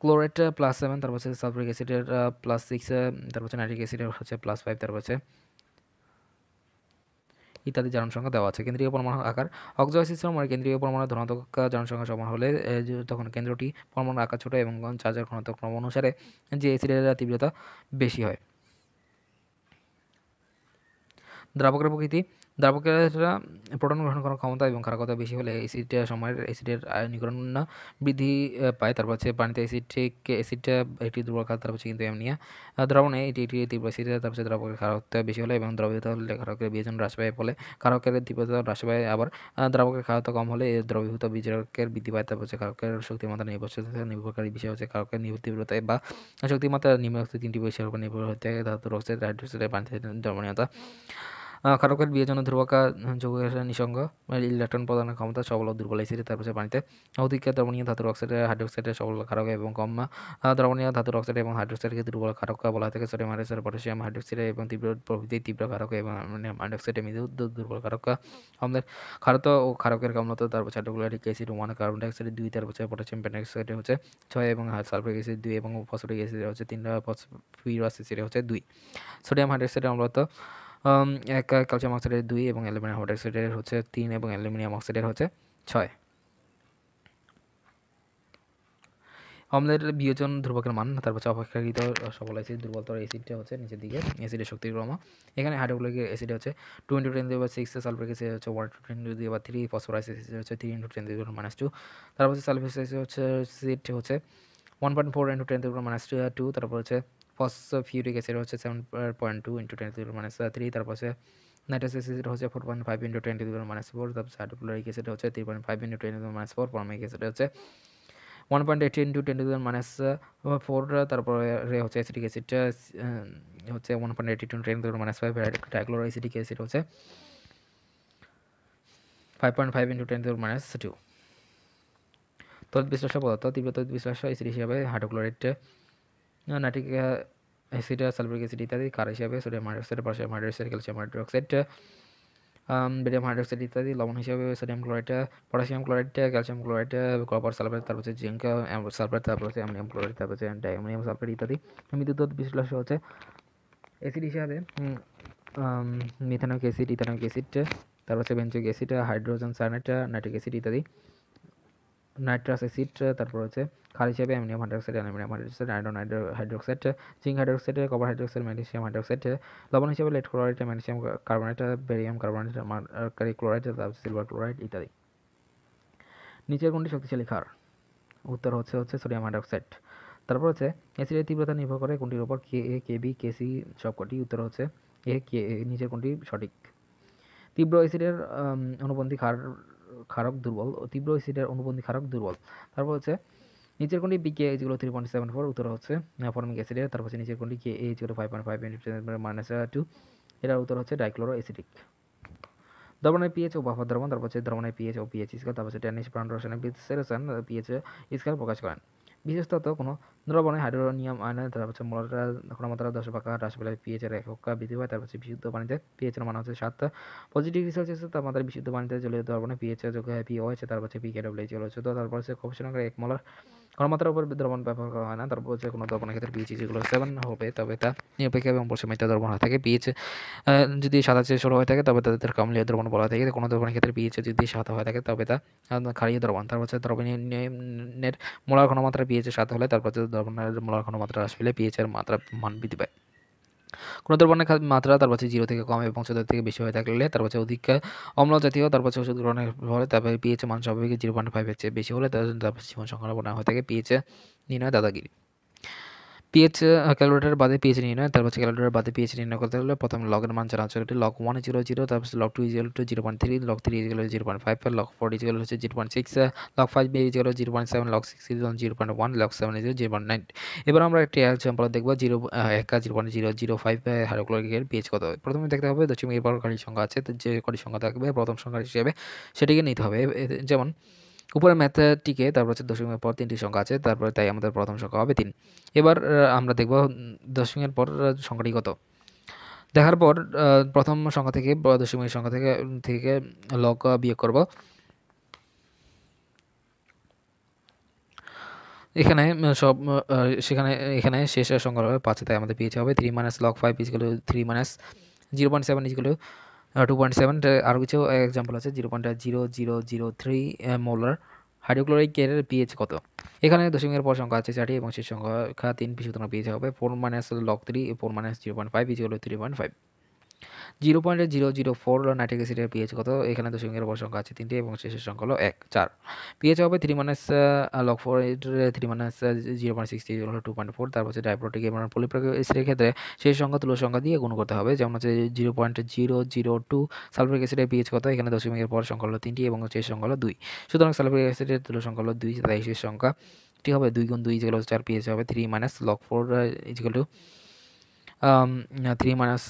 ক্লোরাইড প্লাস সেভেন তারপর হচ্ছে সালফুরিক অ্যাসিডের প্লাস সিক্স তারপর হচ্ছে নাইট্রিক অ্যাসিডের হচ্ছে প্লাস ফাইভ তারপর হচ্ছে ইত্যাদি জারণ সংখ্যা দেওয়া আছে কেন্দ্রীয় পরমাণু আকার অক্সয় সিস্টেম মানে কেন্দ্রীয় পরমাণু ধনাত্মক জারণ সংখ্যা সমান হলে তখন কেন্দ্রটি পরমাণু আকার ছোট এবং চার্জের ঘনত্ব ক্রম অনুসারে যে এসিডের তীব্রতা বেশি হয় দ্রাবকের প্রকৃতি দ্রাবকেরা প্রোটন গ্রহণ করার ক্ষমতা এবং ক্ষারকতা বেশি হলে অ্যাসিডের সময়ের অ্যাসিডের আয়নীকরণ না বৃদ্ধি পায় তারপর হচ্ছে পানিতে অ্যাসিডটিক অ্যাসিডটা একটি দুর্বল খাত তারপর কিন্তু অ্যামনিয়া দ্রবণে এটি একটি তীব্র অ্যাসিড তারপর হচ্ছে দ্রাবকের ক্ষারকতা বেশি হলে এবং দ্রবীভূত হলে ক্ষারকের বীজন হ্রাস পায় ফলে ক্ষারকের তীব্রতা হ্রাস পায় আবার দ্রাবকের ক্ষারকতা কম হলে দ্রবীভূত বীজকের বৃদ্ধি পায় তারপর হচ্ছে ক্ষারকের শক্তিমাত্রা নির্ভরশীলতা নির্ভরকারী বিষয় হচ্ছে ক্ষারকের তীব্রতা বা শক্তিমাত্রা নিম্ন তিনটি বিষয়ের উপর নির্ভর হতে ধাতু অক্সাইড হাইড্রোক্সাইড পানিতে দ্রবণীয়তা ক্ষারকের বিয়ে জন্য ধ্রুবকা যোগের নিঃসঙ্গ মানে ইলেকট্রন প্রদানের ক্ষমতা সবল দুর্বল এই সিরিজ তারপরে পানিতে অধিক দ্রবণীয় ধাতুর অক্সাইডে হাইড্রোক্সাইডে সবল খারক এবং কম দ্রবণীয় ধাতুর অক্সাইড এবং হাইড্রোক্সাইডকে দুর্বল খারক বলা থেকে সোডিয়াম হাইড্রোক্সাইড পটাশিয়াম হাইড্রোক্সাইড এবং তীব্র প্রভৃতি তীব্র খারক এবং অ্যালুমিনিয়াম হাইড্রোক্সাইড মৃদু দুর্বল খারক আমাদের খারত ও খারকের কমলতা তারপর hydrochloric acid one carbon dioxide দুই তারপর পটাশিয়াম পেন্টাক্সাইড হচ্ছে ছয় এবং সালফারিক অ্যাসিড দুই এবং ফসফরিক অ্যাসিড হচ্ছে তিনটা ফসফিক অ্যাসিড হচ্ছে দুই সোডিয়াম হাইড্রোক্সাইডের অম্লত্ব এক ক্যালসিয়াম অক্সাইডের দুই এবং অ্যালুমিনিয়াম অক্সাইডের হচ্ছে তিন এবং অ্যালুমিনিয়াম অক্সাইডের হচ্ছে ছয় অম্লের বিয়োজন ধ্রুবকের মান তারপর হচ্ছে অপেক্ষাকৃত সবল অ্যাসিড দুর্বলতর অ্যাসিডটা হচ্ছে নিচের দিকে অ্যাসিডের শক্তির ক্রমা এখানে হাইড্রোক্লোরিক অ্যাসিড হচ্ছে টু ইন্টু টেন বা সিক্স সালফার অ্যাসিড হচ্ছে ওয়ান টু টেন দিয়ে বা থ্রি ফসফরাস অ্যাসিড হচ্ছে থ্রি ইন্টু টেন দিয়ে মাইনাস টু তারপর হচ্ছে সালফার হচ্ছে সিট হচ্ছে one point four into ten দিয়ে মাইনাস টু তারপর হচ্ছে ফসফিউরিক অ্যাসিড হচ্ছে seven point two into twenty two minus three তারপর হচ্ছে নাইট্রাস অ্যাসিড হচ্ছে four point five into twenty two minus four তারপর হাইড্রোক্লোরিক অ্যাসিড হচ্ছে three point five into twenty two minus four formic acid হচ্ছে one point eight into ten to minus four তারপরে হচ্ছে অ্যাসিডিক অ্যাসিড হচ্ছে one point eight into ten to minus five dichloro acid হচ্ছে five point five into ten to minus two তদ বিশ্লেষণ পদার্থ তীব্র তদ বিশ্লেষণ অ্যাসিড হিসাবে hydrochloride nitric acid sulphuric acid ইত্যাদি কার হিসাবে sodium hydroxide potassium hydroxide calcium hydroxide বেডিয়াম hydroxide ইত্যাদি লবণ হিসাবে sodium chloride potassium chloride calcium chloride copper sulphate তারপর হচ্ছে জিঙ্ক সালফেট তারপর হচ্ছে অ্যামোনিয়াম ক্লোরাইড তারপর হচ্ছে ডায়ামোনিয়াম সালফেট ইত্যাদি বিদ্যুৎ বিশ্লেষ হচ্ছে অ্যাসিড হিসাবে মিথানক অ্যাসিড ইথানক অ্যাসিড তারপর হচ্ছে benzoic acid hydrogen cyanide nitric acid ইত্যাদি নাইট্রাস অ্যাসিড তারপর হচ্ছে খাল হিসেবে ammonium hydroxide ammonium hydroxide hydro hydroxide zinc hydroxide copper hydroxide magnesium hydroxide লবণ হিসেবে lead chloride magnesium carbonate barium carbonate mercury chloride silver chloride ইত্যাদি নিচের কোনটি শক্তিশালী ক্ষার উত্তর হচ্ছে হচ্ছে সোডিয়াম হাইড্রোক্সাইড তারপর হচ্ছে অ্যাসিডের তীব্রতা নির্ভর করে কোনটির উপর কে এ কে বি কে সি সবকটি উত্তর হচ্ছে এ কে নিচের কোনটি সঠিক তীব্র অ্যাসিডের অনুবন্ধী ক্ষার ক্ষারক দুর্বল ও তীব্র অ্যাসিডের অনুবন্ধী ক্ষারক দুর্বল তারপর হচ্ছে নিচের কোনটি বিকে এইচগুলো থ্রি পয়েন্ট সেভেন ফোর উত্তর হচ্ছে ফর্মিক অ্যাসিডের তারপর হচ্ছে নিচের কোনটি K H five point five minus two এটার উত্তর হচ্ছে ডাইক্লোরো অ্যাসিডিক দ্রবণের পিএচ ও বাফার দ্রবণ তারপর হচ্ছে দ্রবণের পিএচ ও পিএইচ স্কেল তারপর হচ্ছে টেনিস প্রাণ রসায়নের বিশ্লেষণ পিএইচ স্কেল প্রকাশ করেন বিশেষত কোনো দ্রবণে হাইড্রোনিয়াম আয়ন তার হচ্ছে মোলারটা ঘনমাত্রা দশ ভাগ হ্রাস পেলে পিএইচের এক ভাগ বৃদ্ধি পায় তার হচ্ছে বিশুদ্ধ পানিতে পিএইচের মান হচ্ছে সাত পজিটিভ ডিগ্রি সেলসিয়াসে তাপমাত্রায় বিশুদ্ধ পানিতে জলীয় দ্রবণে পিএইচের যোগ পি হচ্ছে তার হচ্ছে পি কে ডব্লিউ হচ্ছে তো তারপর হচ্ছে খুব করে এক মোলার ঘনমাত্রার উপর দ্রবণ ব্যবহার করা হয় না তারপর যে কোনো দ্রবণের ক্ষেত্রে পিএইচ যেগুলো সেভেন হবে তবে তা নিরপেক্ষ এবং পশ্চিমিত্র দ্রবণ হয়ে থাকে পিএইচ যদি সাদা চেয়ে ষোলো হয়ে থাকে তবে তাদের কামলীয় দ্রবণ বলা থাকে কোনো দ্রবণের ক্ষেত্রে পিএইচ যদি সাদা হয়ে থাকে তবে তা খারিয়ে দ্রবণ তারপর হচ্ছে দ্রবণের মূলার ঘনমাত্রা পিএইচ সাত হলে তারপর হচ্ছে দ্রবণের মূলার ঘনমাত্রা হ্রাস পেলে পিএইচের মাত্রা মান বৃদ্ধি পায় কোনো দ্রবণের মাত্রা তার পাশে জিরো থেকে কম এবং পঞ্চদশ থেকে বেশি হয়ে থাকলে তার পাশে অধিক অম্ল জাতীয় তার পাশে ওষুধ গ্রহণের ফলে তারপরে পিএইচ মান স্বাভাবিক জিরো পয়েন্ট ফাইভের চেয়ে বেশি হলে তার জীবন সংক্রামণ হয়ে থাকে পিএইচ নির্ণয় দাদাগিরি পিএইচ ক্যালকুলেটার বাদে পিএইচ নির্ণয় তারপর হচ্ছে ক্যালকুলেটার বাদে পিএইচ নির্ণয় করতে হলে প্রথম লগের মান জানা আছে লগ ওয়ান জিরো জিরো তারপর log two equal two zero point three log three equal zero point five log four equal হচ্ছে zero point six log five equal zero point seven log six equal zero point one log seven equal zero point nine এবার আমরা একটি এক্সাম্পল দেখবো জিরো এক zero point zero zero five হাইড্রোক্লোরিকের পিএইচ কত হবে প্রথমে দেখতে হবে দশমিক এরপর ঘড়ির সংখ্যা আছে যে ঘড়ির সংখ্যা থাকবে প্রথম সংখ্যা হিসেবে সেটিকে নিতে হবে যেমন উপরে ম্যাথটিকে তারপর হচ্ছে দশমিকের পর তিনটি সংখ্যা আছে তারপরে তাই আমাদের প্রথম সংখ্যা হবে তিন এবার আমরা দেখব দশমিকের পর সংখ্যাটি কত দেখার পর প্রথম সংখ্যা থেকে দশমিকের সংখ্যা থেকে থেকে লক বিয়োগ করব এখানে সব সেখানে এখানে শেষের সংখ্যা হবে পাঁচে তাই আমাদের পেয়েছে হবে থ্রি মাইনাস লক ফাইভ ইজগুলো three minus zero point seven ইজগুলো টু পয়েন্ট সেভেন আরও কিছু এক্সাম্পল আছে zero point zero zero zero three molar হাইড্রোক্লোরিকের পিএইচ কত এখানে দশমিকের পর সংখ্যা আছে চারটি এবং সেই সংখ্যা তিন সুতরাং পিএইচ হবে four minus log three four minus zero point five is হলো three point five zero point zero zero four হলো নাইট্রিক অ্যাসিডের পিএইচ কত এখানে দশমিকের পর সংখ্যা আছে তিনটি এবং শেষের সংখ্যা হলো এক চার পিএইচ হবে three minus log four three minus zero point sixty হলো টু পয়েন্ট ফোর তারপর হচ্ছে ডাইপ্রোটিক এবং পলিপ্রোটিক অ্যাসিডের ক্ষেত্রে শেষ সংখ্যা তুলো সংখ্যা দিয়ে গুণ করতে হবে যেমন হচ্ছে zero point zero zero two sulphuric অ্যাসিডের পিএইচ কত এখানে দশমিকের পর সংখ্যা হলো তিনটি এবং শেষ সংখ্যা হলো দুই সুতরাং সালফারিক অ্যাসিডের তুলো সংখ্যা হলো দুই তাই শেষ সংখ্যা টি হবে দুই গুণ দুই যেগুলো চার পিএইচ হবে three minus log four is equal two three minus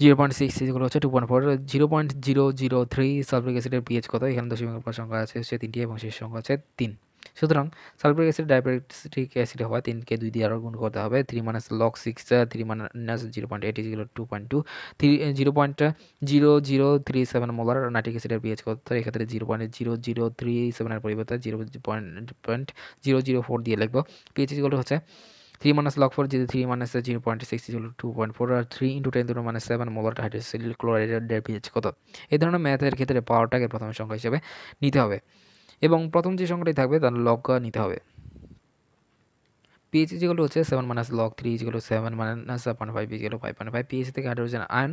zero point six যেগুলো হচ্ছে two point four zero point zero zero three sulphuric অ্যাসিডের পিএইচ কত এখানে দশমিক অনুপাত সংখ্যা আছে সে তিনটি এবং শেষ সংখ্যা আছে তিন সুতরাং সালফ্রিক অ্যাসিড ডায়াবেটিক অ্যাসিড হওয়া তিনকে দুই দিয়ে আরও গুণ করতে হবে three minus log six three minus zero point eight zero two point two three zero point zero zero three seven molar nitric অ্যাসিডের পিএইচ কত এক্ষেত্রে zero point zero zero three সেভেনের পরিবর্তে zero point point zero zero four দিয়ে লিখব পিএইচ হচ্ছে থ্রি মাইনাস লক ফোর যেহেতু three minus zero point six zero two point four আর থ্রি ইন্টু টেন জিরো মানে সেভেন মোলার হাইড্রোসিল ক্লোরাইডের ডের পিএইচ কত এই ধরনের ম্যাথের ক্ষেত্রে পাওয়ারটাকে প্রথম সংখ্যা হিসেবে নিতে হবে এবং প্রথম যে সংখ্যাটি থাকবে তার লক নিতে হবে পিএইচ যেগুলো হচ্ছে সেভেন মাইনাস লক থ্রি যেগুলো সেভেন মাইনাস পয়েন্ট ফাইভ যেগুলো ফাইভ পয়েন্ট ফাইভ পিএইচ থেকে হাইড্রোজেন আয়ন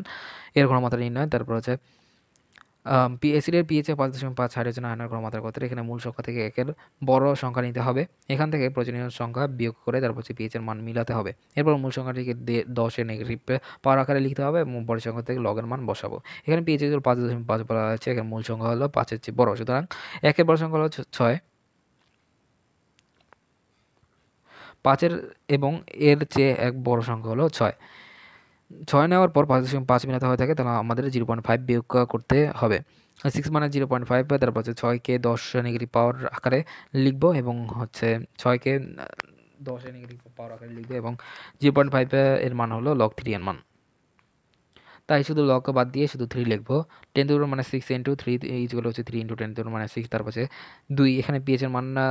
এর ঘনমাত্রা নির্ণয় তারপর হচ্ছে অ্যাসিডের পিএইচে পাঁচ দশমিক পাঁচ আয়নার আয়নের মাত্রা করতে এখানে মূল সংখ্যা থেকে একের বড় সংখ্যা নিতে হবে এখান থেকে প্রয়োজনীয় সংখ্যা বিয়োগ করে তারপর হচ্ছে পিএইচের মান মিলাতে হবে এরপর মূল সংখ্যাটিকে দশে নেগেটিভ পাওয়ার আকারে লিখতে হবে এবং বড় সংখ্যা থেকে লগের মান বসাবো এখানে পিএইচের পাঁচ দশমিক পাঁচ বলা হয়েছে এখানে মূল সংখ্যা হলো পাঁচের চেয়ে বড় সুতরাং একের বড় সংখ্যা হলো ছয় পাঁচের এবং এর চেয়ে এক বড় সংখ্যা হলো ছয় ছয় নেওয়ার পর পাঁচ দশমিক পাঁচ মিনিট হয়ে থাকে তাহলে আমাদের জিরো পয়েন্ট ফাইভ বিয়োগ করতে হবে সিক্স মানে জিরো পয়েন্ট ফাইভ তারপর হচ্ছে ছয়কে দশ নেগেটিভ পাওয়ার আকারে লিখব এবং হচ্ছে ছয়কে দশ নেগেটিভ পাওয়ার আকারে লিখবে এবং জিরো পয়েন্ট ফাইভ এর মান হলো লক থ্রি এর মান তাই শুধু লক বাদ দিয়ে শুধু থ্রি লিখবো টেন টু মানে সিক্স ইন্টু থ্রি ইজগুলো হচ্ছে থ্রি ইন্টু টেন টু মানে সিক্স তারপর হচ্ছে দুই এখানে পিএচের মান না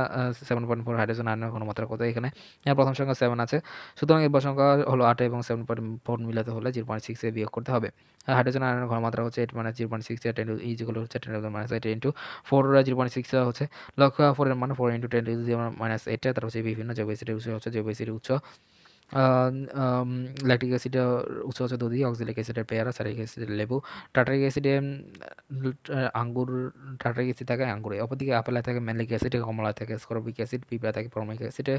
সেভেন পয়েন্ট ফোর হাইড্রোজেন আয়নের কোনো মাত্রা কত এখানে প্রথম সংখ্যা সেভেন আছে সুতরাং এর সংখ্যা হলো আট এবং সেভেন পয়েন্ট ফোর মিলাতে হলে জিরো পয়েন্ট সিক্সে বিয়োগ করতে হবে আর হাইড্রোজেন আয়নের ঘন মাত্রা হচ্ছে এইট মানে জিরো পয়েন্ট সিক্স টেন ইজগুলো হচ্ছে ten minus eight into four zero point six হচ্ছে লক্ষ ফোরের মানে four into ten minus eight তারপর হচ্ছে বিভিন্ন জৈব হচ্ছে জৈব উৎস ল্যাকটিক অ্যাসিডে উচ্চ আছে দুধি অক্সিলিক অ্যাসিডের পেয়ারা সারিক অ্যাসিডের লেবু টাটারিক অ্যাসিডে আঙ্গুর টাটারিক অ্যাসিড থাকে আঙ্গুরে অপরদিকে আপেলায় থাকে ম্যালিক অ্যাসিড কমলা থাকে স্করবিক অ্যাসিড পিঁপড়া থাকে প্রমিক অ্যাসিডে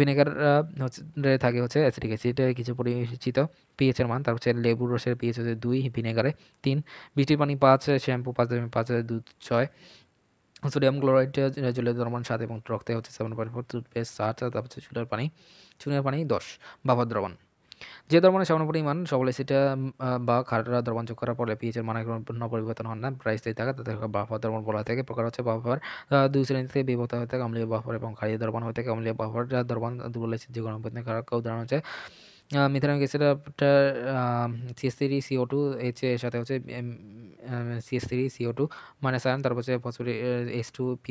ভিনেগার হচ্ছে থাকে হচ্ছে অ্যাসিডিক অ্যাসিডে কিছু পরিচিত পিএচের মান তার হচ্ছে লেবুর রসের পিএইচ হচ্ছে দুই ভিনেগারে তিন বৃষ্টির পানি পাঁচ শ্যাম্পু পাঁচ পাঁচ দুধ ছয় সোডিয়াম ক্লোরাইড চুলের জলের দ্রবণ সাত এবং রক্তে হচ্ছে সেভেন পয়েন্ট ফোর টুথপেস্ট সাত তারপর হচ্ছে চুলের পানি চুনের পানি দশ বাবার দ্রবণ যে দ্রবণের সামান্য পরিমাণ সবল এসিটা বা খারটা দ্রবণ যোগ করার পরে পিএচের মানে পূর্ণ পরিবর্তন হন না প্রায় স্থায়ী থাকে তাদের বাফার দ্রবণ বলা থাকে প্রকার হচ্ছে বাফার দুই থেকে বিভক্ত হয়ে থাকে অম্লীয় বাফার এবং ক্ষারীয় দ্রবণ হয়ে থাকে অম্লীয় বাফার দ্রবণ দুর্বল এসিড যে গণপত্নের কারক উদাহরণ হচ্ছে আ মিথেনল গ্যাসের three C O two H এর সাথে হচ্ছে এম আম CH3 টু মাইনাস আয়ন তারপর হচ্ছে ফসফরি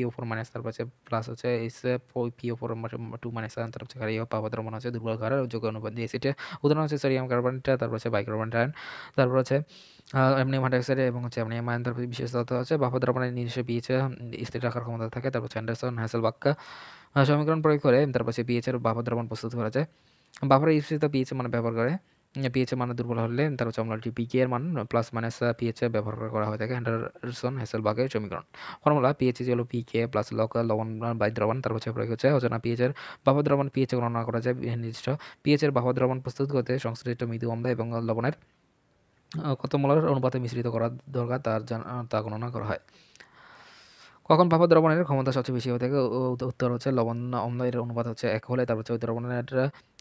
ও ফোর মাইনাস তারপর হচ্ছে প্লাস হচ্ছে S H four two minus ion তারপর হচ্ছে কারিও পাওয়া দ্রবণ হচ্ছে দুর্বল ক্ষার যোগ অনুপাত দিয়ে সেটা উদাহরণ হচ্ছে সোডিয়াম কার্বনটা তারপর হচ্ছে বাইকার্বনেট আয়ন তারপর হচ্ছে এমনি হাইড্রক্সাইড এবং হচ্ছে এমনি মায়ন তারপর বিশেষ তত্ত্ব হচ্ছে বাফার দ্রবণের নিজস্ব pH স্থির রাখার ক্ষমতা থাকে তারপর হচ্ছে অ্যান্ডারসন বাক্কা সমীকরণ প্রয়োগ করে তারপর হচ্ছে pH এর বাফার দ্রবণ প্রস্তুত করা যায় বাফার ইউসেজটা পিএইচে মানে ব্যবহার করে পিএইচে মানে দুর্বল হলে তার হচ্ছে অম্লাটি পিকে এর মান প্লাস মাইনাস পিএইচে ব্যবহার করা হয়ে থাকে হ্যান্ডারসন বাগের সমীকরণ ফর্মুলা পিএইচে হলো পিকে প্লাস লক লবণ বাই দ্রবণ তার হচ্ছে প্রয়োগ হচ্ছে অচেনা পিএচের বাফার দ্রবণ পিএইচে গণনা করা যায় নির্দিষ্ট পিএইচের বাফার দ্রবণ প্রস্তুত করতে সংশ্লিষ্ট মৃদু অম্ল এবং লবণের কত মোলার অনুপাতে মিশ্রিত করা দরকার তার তা গণনা করা হয় কখন ভাপা দ্রবণের ক্ষমতা সবচেয়ে বেশি হয়ে থাকে উত্তর হচ্ছে লবণ অম্লের অনুপাত হচ্ছে এক হলে তারপর হচ্ছে দ্রবণের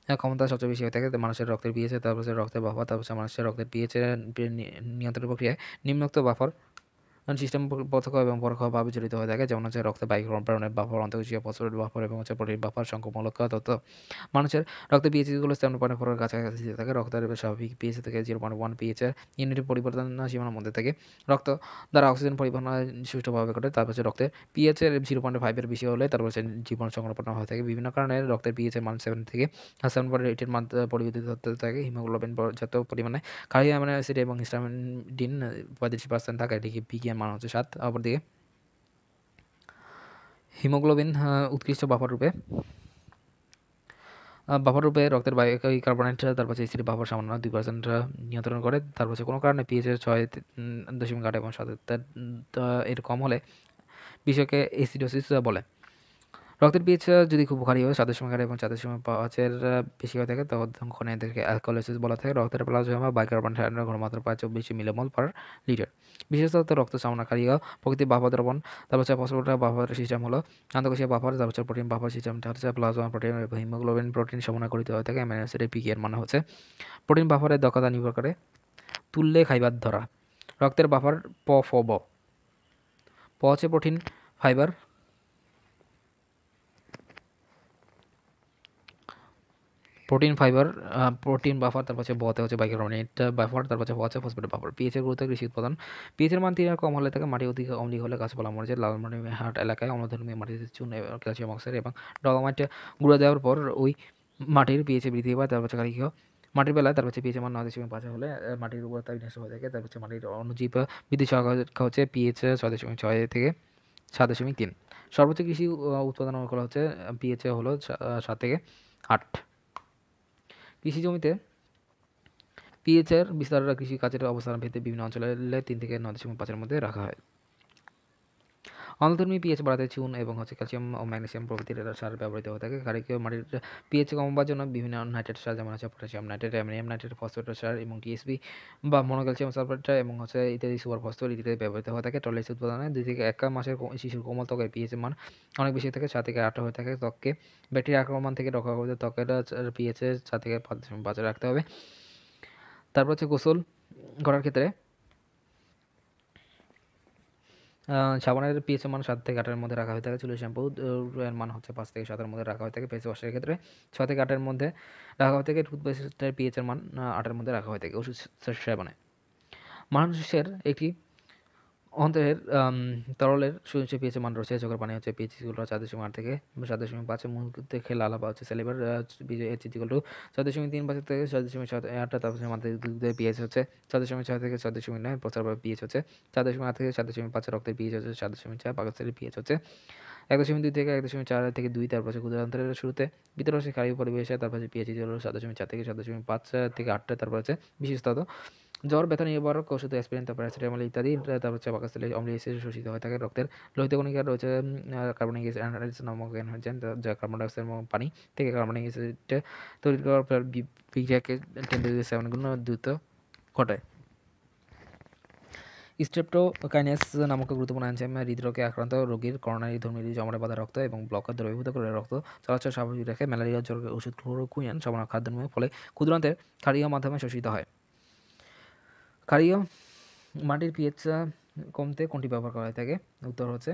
হ্যাঁ, ক্ষমতা সবচেয়ে বেশি হয়ে থাকে মানুষের রক্তের পিএইচে তারপর হচ্ছে রক্তের বাফার তারপর হচ্ছে মানুষের রক্তের পিএইচের নিয়ন্ত্রণ প্রক্রিয়ায় নিম্নোক্ত বাফার সিস্টেম প্রত্যক্ষ এবং পরোক্ষভাবে জড়িত হয়ে থাকে যেমন হচ্ছে রক্তে বাইকরণের বাফার অন্তর্কীয় ফসফরেট বাফার এবং হচ্ছে প্রোটিন বাফার সংখ্যমূলক তথ্য মানুষের রক্তে পিএইচগুলো স্ট্যান্ড পয়েন্ট ফোরের কাছাকাছি থাকে রক্তের স্বাভাবিক পিএইচ থেকে জিরো পয়েন্ট ওয়ান পিএইচের ইউনিটের পরিবর্তন সীমানার মধ্যে থাকে রক্ত দ্বারা অক্সিজেন পরিবহন সুষ্ঠুভাবে ঘটে তারপর হচ্ছে রক্তের পিএইচের জিরো পয়েন্ট ফাইভের বেশি হলে তারপর হচ্ছে জীবন সংরক্ষণ হয়ে থাকে বিভিন্ন কারণে রক্তের পিএইচের মান সেভেন থেকে সেভেন পয়েন্ট এইটের মান পরিবর্তিত হতে থাকে হিমোগ্লোবিন পর্যাপ্ত পরিমাণে খালি অ্যাসিড এবং হিস্টামিন ডিন পঁয়ত্রিশ পার্সেন্ট থাকে এটি বিজ্ঞান বিপিএন মান হচ্ছে সাত অপরদিকে হিমোগ্লোবিন উৎকৃষ্ট বাফার রূপে বাফার রূপে রক্তের বায়ু কার্বনেট তারপর পাশে বাফার সামান্য দুই পার্সেন্ট নিয়ন্ত্রণ করে তারপর কোনো কারণে পিএইচের ছয় দশমিক আট এবং সাত এর কম হলে বিষয়কে এসিডোসিস বলে রক্তের পিএইচ যদি খুব ভারী হয় সাতের সময় এবং চাঁদের সময় পাঁচের বেশি হয়ে থাকে তখন এদেরকে অ্যালকোলাইসিস বলা থাকে রক্তের প্লাজমা বা কার্বন ডাইঅক্সাইডের ঘনমাত্রা প্রায় চব্বিশ মিলিমল পার লিটার বিশেষত রক্ত সামনাকারী প্রকৃতি বাফা দ্রবণ তারপর হচ্ছে ফসফোটা বাফার সিস্টেম হলো আন্তঃকোষীয় বাফার তারপর হচ্ছে প্রোটিন বাফার সিস্টেম হচ্ছে প্লাজমা প্রোটিন এবং হিমোগ্লোবিন প্রোটিন সমন্বয় করিতে হয়ে থাকে অ্যামিনো অ্যাসিডের পিকি এর মানে হচ্ছে প্রোটিন বাফারের দক্ষতা নির্ভর করে তুললে খাইবার ধরা রক্তের বাফার প ফ ব প হচ্ছে protein fibre protein fibre protein buffer তারপর হচ্ছে বতে হচ্ছে বাইকারবনেট বাফার তারপর হচ্ছে হচ্ছে ফসফেট বাফার পিএচের গুরুত্ব কৃষি উৎপাদন পিএচের মান তিন কম হলে থাকে মাটি অধিক অম্লি হলে গাছপালা মরে যায় লালমনি হাট এলাকায় অম্লধর্মী মাটিতে চুন ক্যালসিয়াম অক্সাইড এবং ডগামাইট গুঁড়ো দেওয়ার পর ওই মাটির পিএচে বৃদ্ধি পায় তারপর হচ্ছে কারিগৃহ মাটির বেলায় তার হচ্ছে পিএইচ মান নয় দশমিক পাঁচ হলে মাটির উর্বরতা তা বিনষ্ট হয়ে থাকে তার হচ্ছে মাটির অনুজীব বৃদ্ধি সহকারী হচ্ছে পিএইচ ছয় দশমিক ছয় থেকে সাত দশমিক তিন সর্বোচ্চ কৃষি উৎপাদন করা হচ্ছে পিএইচ হলো সাত থেকে আট কৃষি জমিতে পিএইচের বিস্তাররা কৃষি কাজের অবস্থান ভেদে বিভিন্ন অঞ্চলে তিন থেকে নয় দশমিক পাঁচের মধ্যে রাখা হয় অম্লধর্মী পিএইচ বাড়াতে চুন এবং হচ্ছে ক্যালসিয়াম ও ম্যাগনেসিয়াম প্রভৃতির সার ব্যবহৃত হয়ে থাকে ক্ষারকীয় মাটির পিএইচ কমবার জন্য বিভিন্ন নাইট্রেট সার যেমন হচ্ছে potassium nitrate ammonium nitrate phosphate সার এবং টিএসপি বা মনোক্যালসিয়াম সালফেট এবং হচ্ছে ইত্যাদি সুপার ফসফেট ইত্যাদি ব্যবহৃত হয়ে থাকে টলেস উৎপাদনে দুই থেকে এক মাসের শিশুর কোমল ত্বকের পিএইচ মান অনেক বেশি থাকে সাত থেকে আট হয়ে থাকে ত্বককে ব্যাকটেরিয়া আক্রমণ থেকে রক্ষা করতে ত্বকের পিএইচের সাত থেকে বাঁচে রাখতে হবে তারপর হচ্ছে গোসল করার ক্ষেত্রে সাবানের পিএসএ মান সাত থেকে আটের মধ্যে রাখা হয়ে থাকে চুলের শ্যাম্পু এর মান হচ্ছে পাঁচ থেকে সাতের মধ্যে রাখা হয়ে থাকে ফেস ওয়াশের ক্ষেত্রে ছ থেকে আটের মধ্যে রাখা হয়ে থাকে টুথপেস্টের পিএচের মান আটের মধ্যে রাখা হয়ে থাকে ওষুধ সাবানে মানুষের একটি অন্তরের তরলের সহিংস পিএইচ মান রয়েছে চোখের পানি হচ্ছে পিএইচ ইকুয়াল চার দশমিক আট থেকে সাত দশমিক পাঁচে মুখ থেকে লালা বা হচ্ছে সেলিভার এইচ টু চার দশমিক তিন পাঁচের থেকে চার দশমিক ছয় আটটা তারপর মাধ্যমে পিএইচ হচ্ছে চার দশমিক ছয় থেকে চার দশমিক নয় প্রচার পিএইচ হচ্ছে চার দশমিক আট থেকে চার দশমিক পাঁচের রক্তের পিএইচ হচ্ছে চার দশমিক চার পাকস্থলীর পিএইচ হচ্ছে এক দশমিক দুই থেকে এক দশমিক চার থেকে দুই তারপর হচ্ছে ক্ষুদ্রান্তরের শুরুতে ভিতরে হচ্ছে কারিগরি পরিবেশে তারপর হচ্ছে পিএইচ ইকুয়াল সাত দশমিক চার থেকে সাত দশমিক পাঁচ থেকে আটটা তারপর আছে বিশেষত জ্বর ব্যথা নিবারক ওষুধ অ্যাসপিরিন প্যারাসিটামল ইত্যাদি তারপর হচ্ছে বাকাশলে অম্লিয়েসে শোষিত হয়ে থাকে রক্তের লোহিত কণিকা রয়েছে কার্বনিক নামক এনহাইজেন যা কার্বন ডাইঅক্সাইড এবং পানি থেকে কার্বনিক অ্যাসিড তৈরি করার পর বিক্রিয়াকে টেম্পারেচার সেভেনগুলো দ্রুত ঘটে স্ট্রেপ্টোকাইনেস নামক গুরুত্বপূর্ণ এনজাইম হৃদরোগে আক্রান্ত রোগীর করোনারি ধর্মীয় জমারে বাঁধা রক্ত এবং ব্লকের দ্রবীভূত করে রক্ত চলাচল স্বাভাবিক রাখে ম্যালেরিয়া জ্বরের ওষুধ ক্লোরোকুইন সমান খাদ্যের ফলে ক্ষুদ্রান্তের ক্ষারীয় মাধ্যমে শোষিত হয় ক্ষারীয় মাটির পিএইচ কমতে কোনটি ব্যবহার করা হয়ে থাকে উত্তর হচ্ছে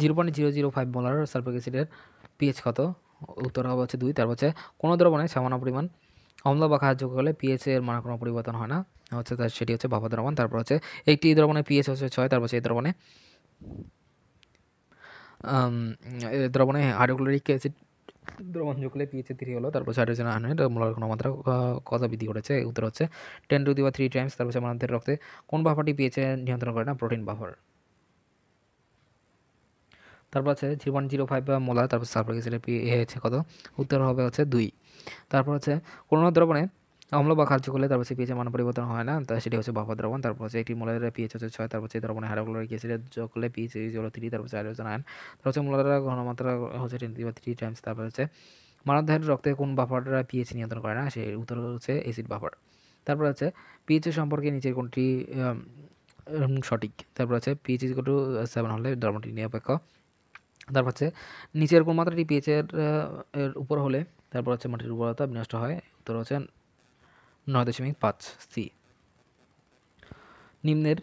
zero point zero zero five molar sulphuric অ্যাসিডের পিএইচ কত উত্তর হবে হচ্ছে দুই তারপর হচ্ছে কোনো দ্রবণে সামান্য পরিমাণ অম্ল বা খাদ্য করলে পিএইচ এর মানে কোনো পরিবর্তন হয় না হচ্ছে তার সেটি হচ্ছে ভাবা দ্রবণ তারপর হচ্ছে একটি দ্রবণে পিএইচ হচ্ছে ছয় তারপর হচ্ছে এই দ্রবণে দ্রবণে হাইড্রোক্লোরিক অ্যাসিড দ্রবণ যুগলে পিএইচে থ্রি হলো তারপর হাইড্রোজেন আয়ন এটা মোলার ঘনমাত্রা কথা বৃদ্ধি করেছে উত্তর হচ্ছে টেন টু দি বা থ্রি টাইমস তারপর আমাদের রক্তে কোন বাফারটি পিএইচে নিয়ন্ত্রণ করে না প্রোটিন বাফার তারপর আছে থ্রি ওয়ান জিরো ফাইভ বা মোলার তারপর সালফার গ্যাসের পি হচ্ছে কত উত্তর হবে হচ্ছে দুই তারপর হচ্ছে কোনো দ্রবণে অম্ল বা খালচু করলে তারপর সে পিএচের মান পরিবর্তন হয় না তাই সেটি হচ্ছে বাফা দ্রবণ তারপর হচ্ছে একটি মোলারের পিএচ হচ্ছে ছয় তারপর হচ্ছে দ্রবণে হাইড্রোক্লোরিক অ্যাসিডের যোগ করলে পিএচ হলো থ্রি তারপর হচ্ছে হাইড্রোজেন আয়ন তারপর হচ্ছে মোলারের ঘনমাত্রা হচ্ছে টেন বা থ্রি টাইমস তারপর হচ্ছে মানবদেহের রক্তে কোন বাফাররা পিএইচ নিয়ন্ত্রণ করে না সেই উত্তর হচ্ছে অ্যাসিড বাফার তারপর আছে পিএইচ সম্পর্কে নিচের কোনটি সঠিক তারপর আছে পিএইচ ইজ টু সেভেন হলে দ্রবণটি নিরপেক্ষ তারপর হচ্ছে নিচের কোন মাত্রাটি পিএইচের এর উপর হলে তারপর হচ্ছে মাটির উর্বরতা বিনষ্ট হয় উত্তর হচ্ছে নয় দশমিক পাঁচ সি নিম্নের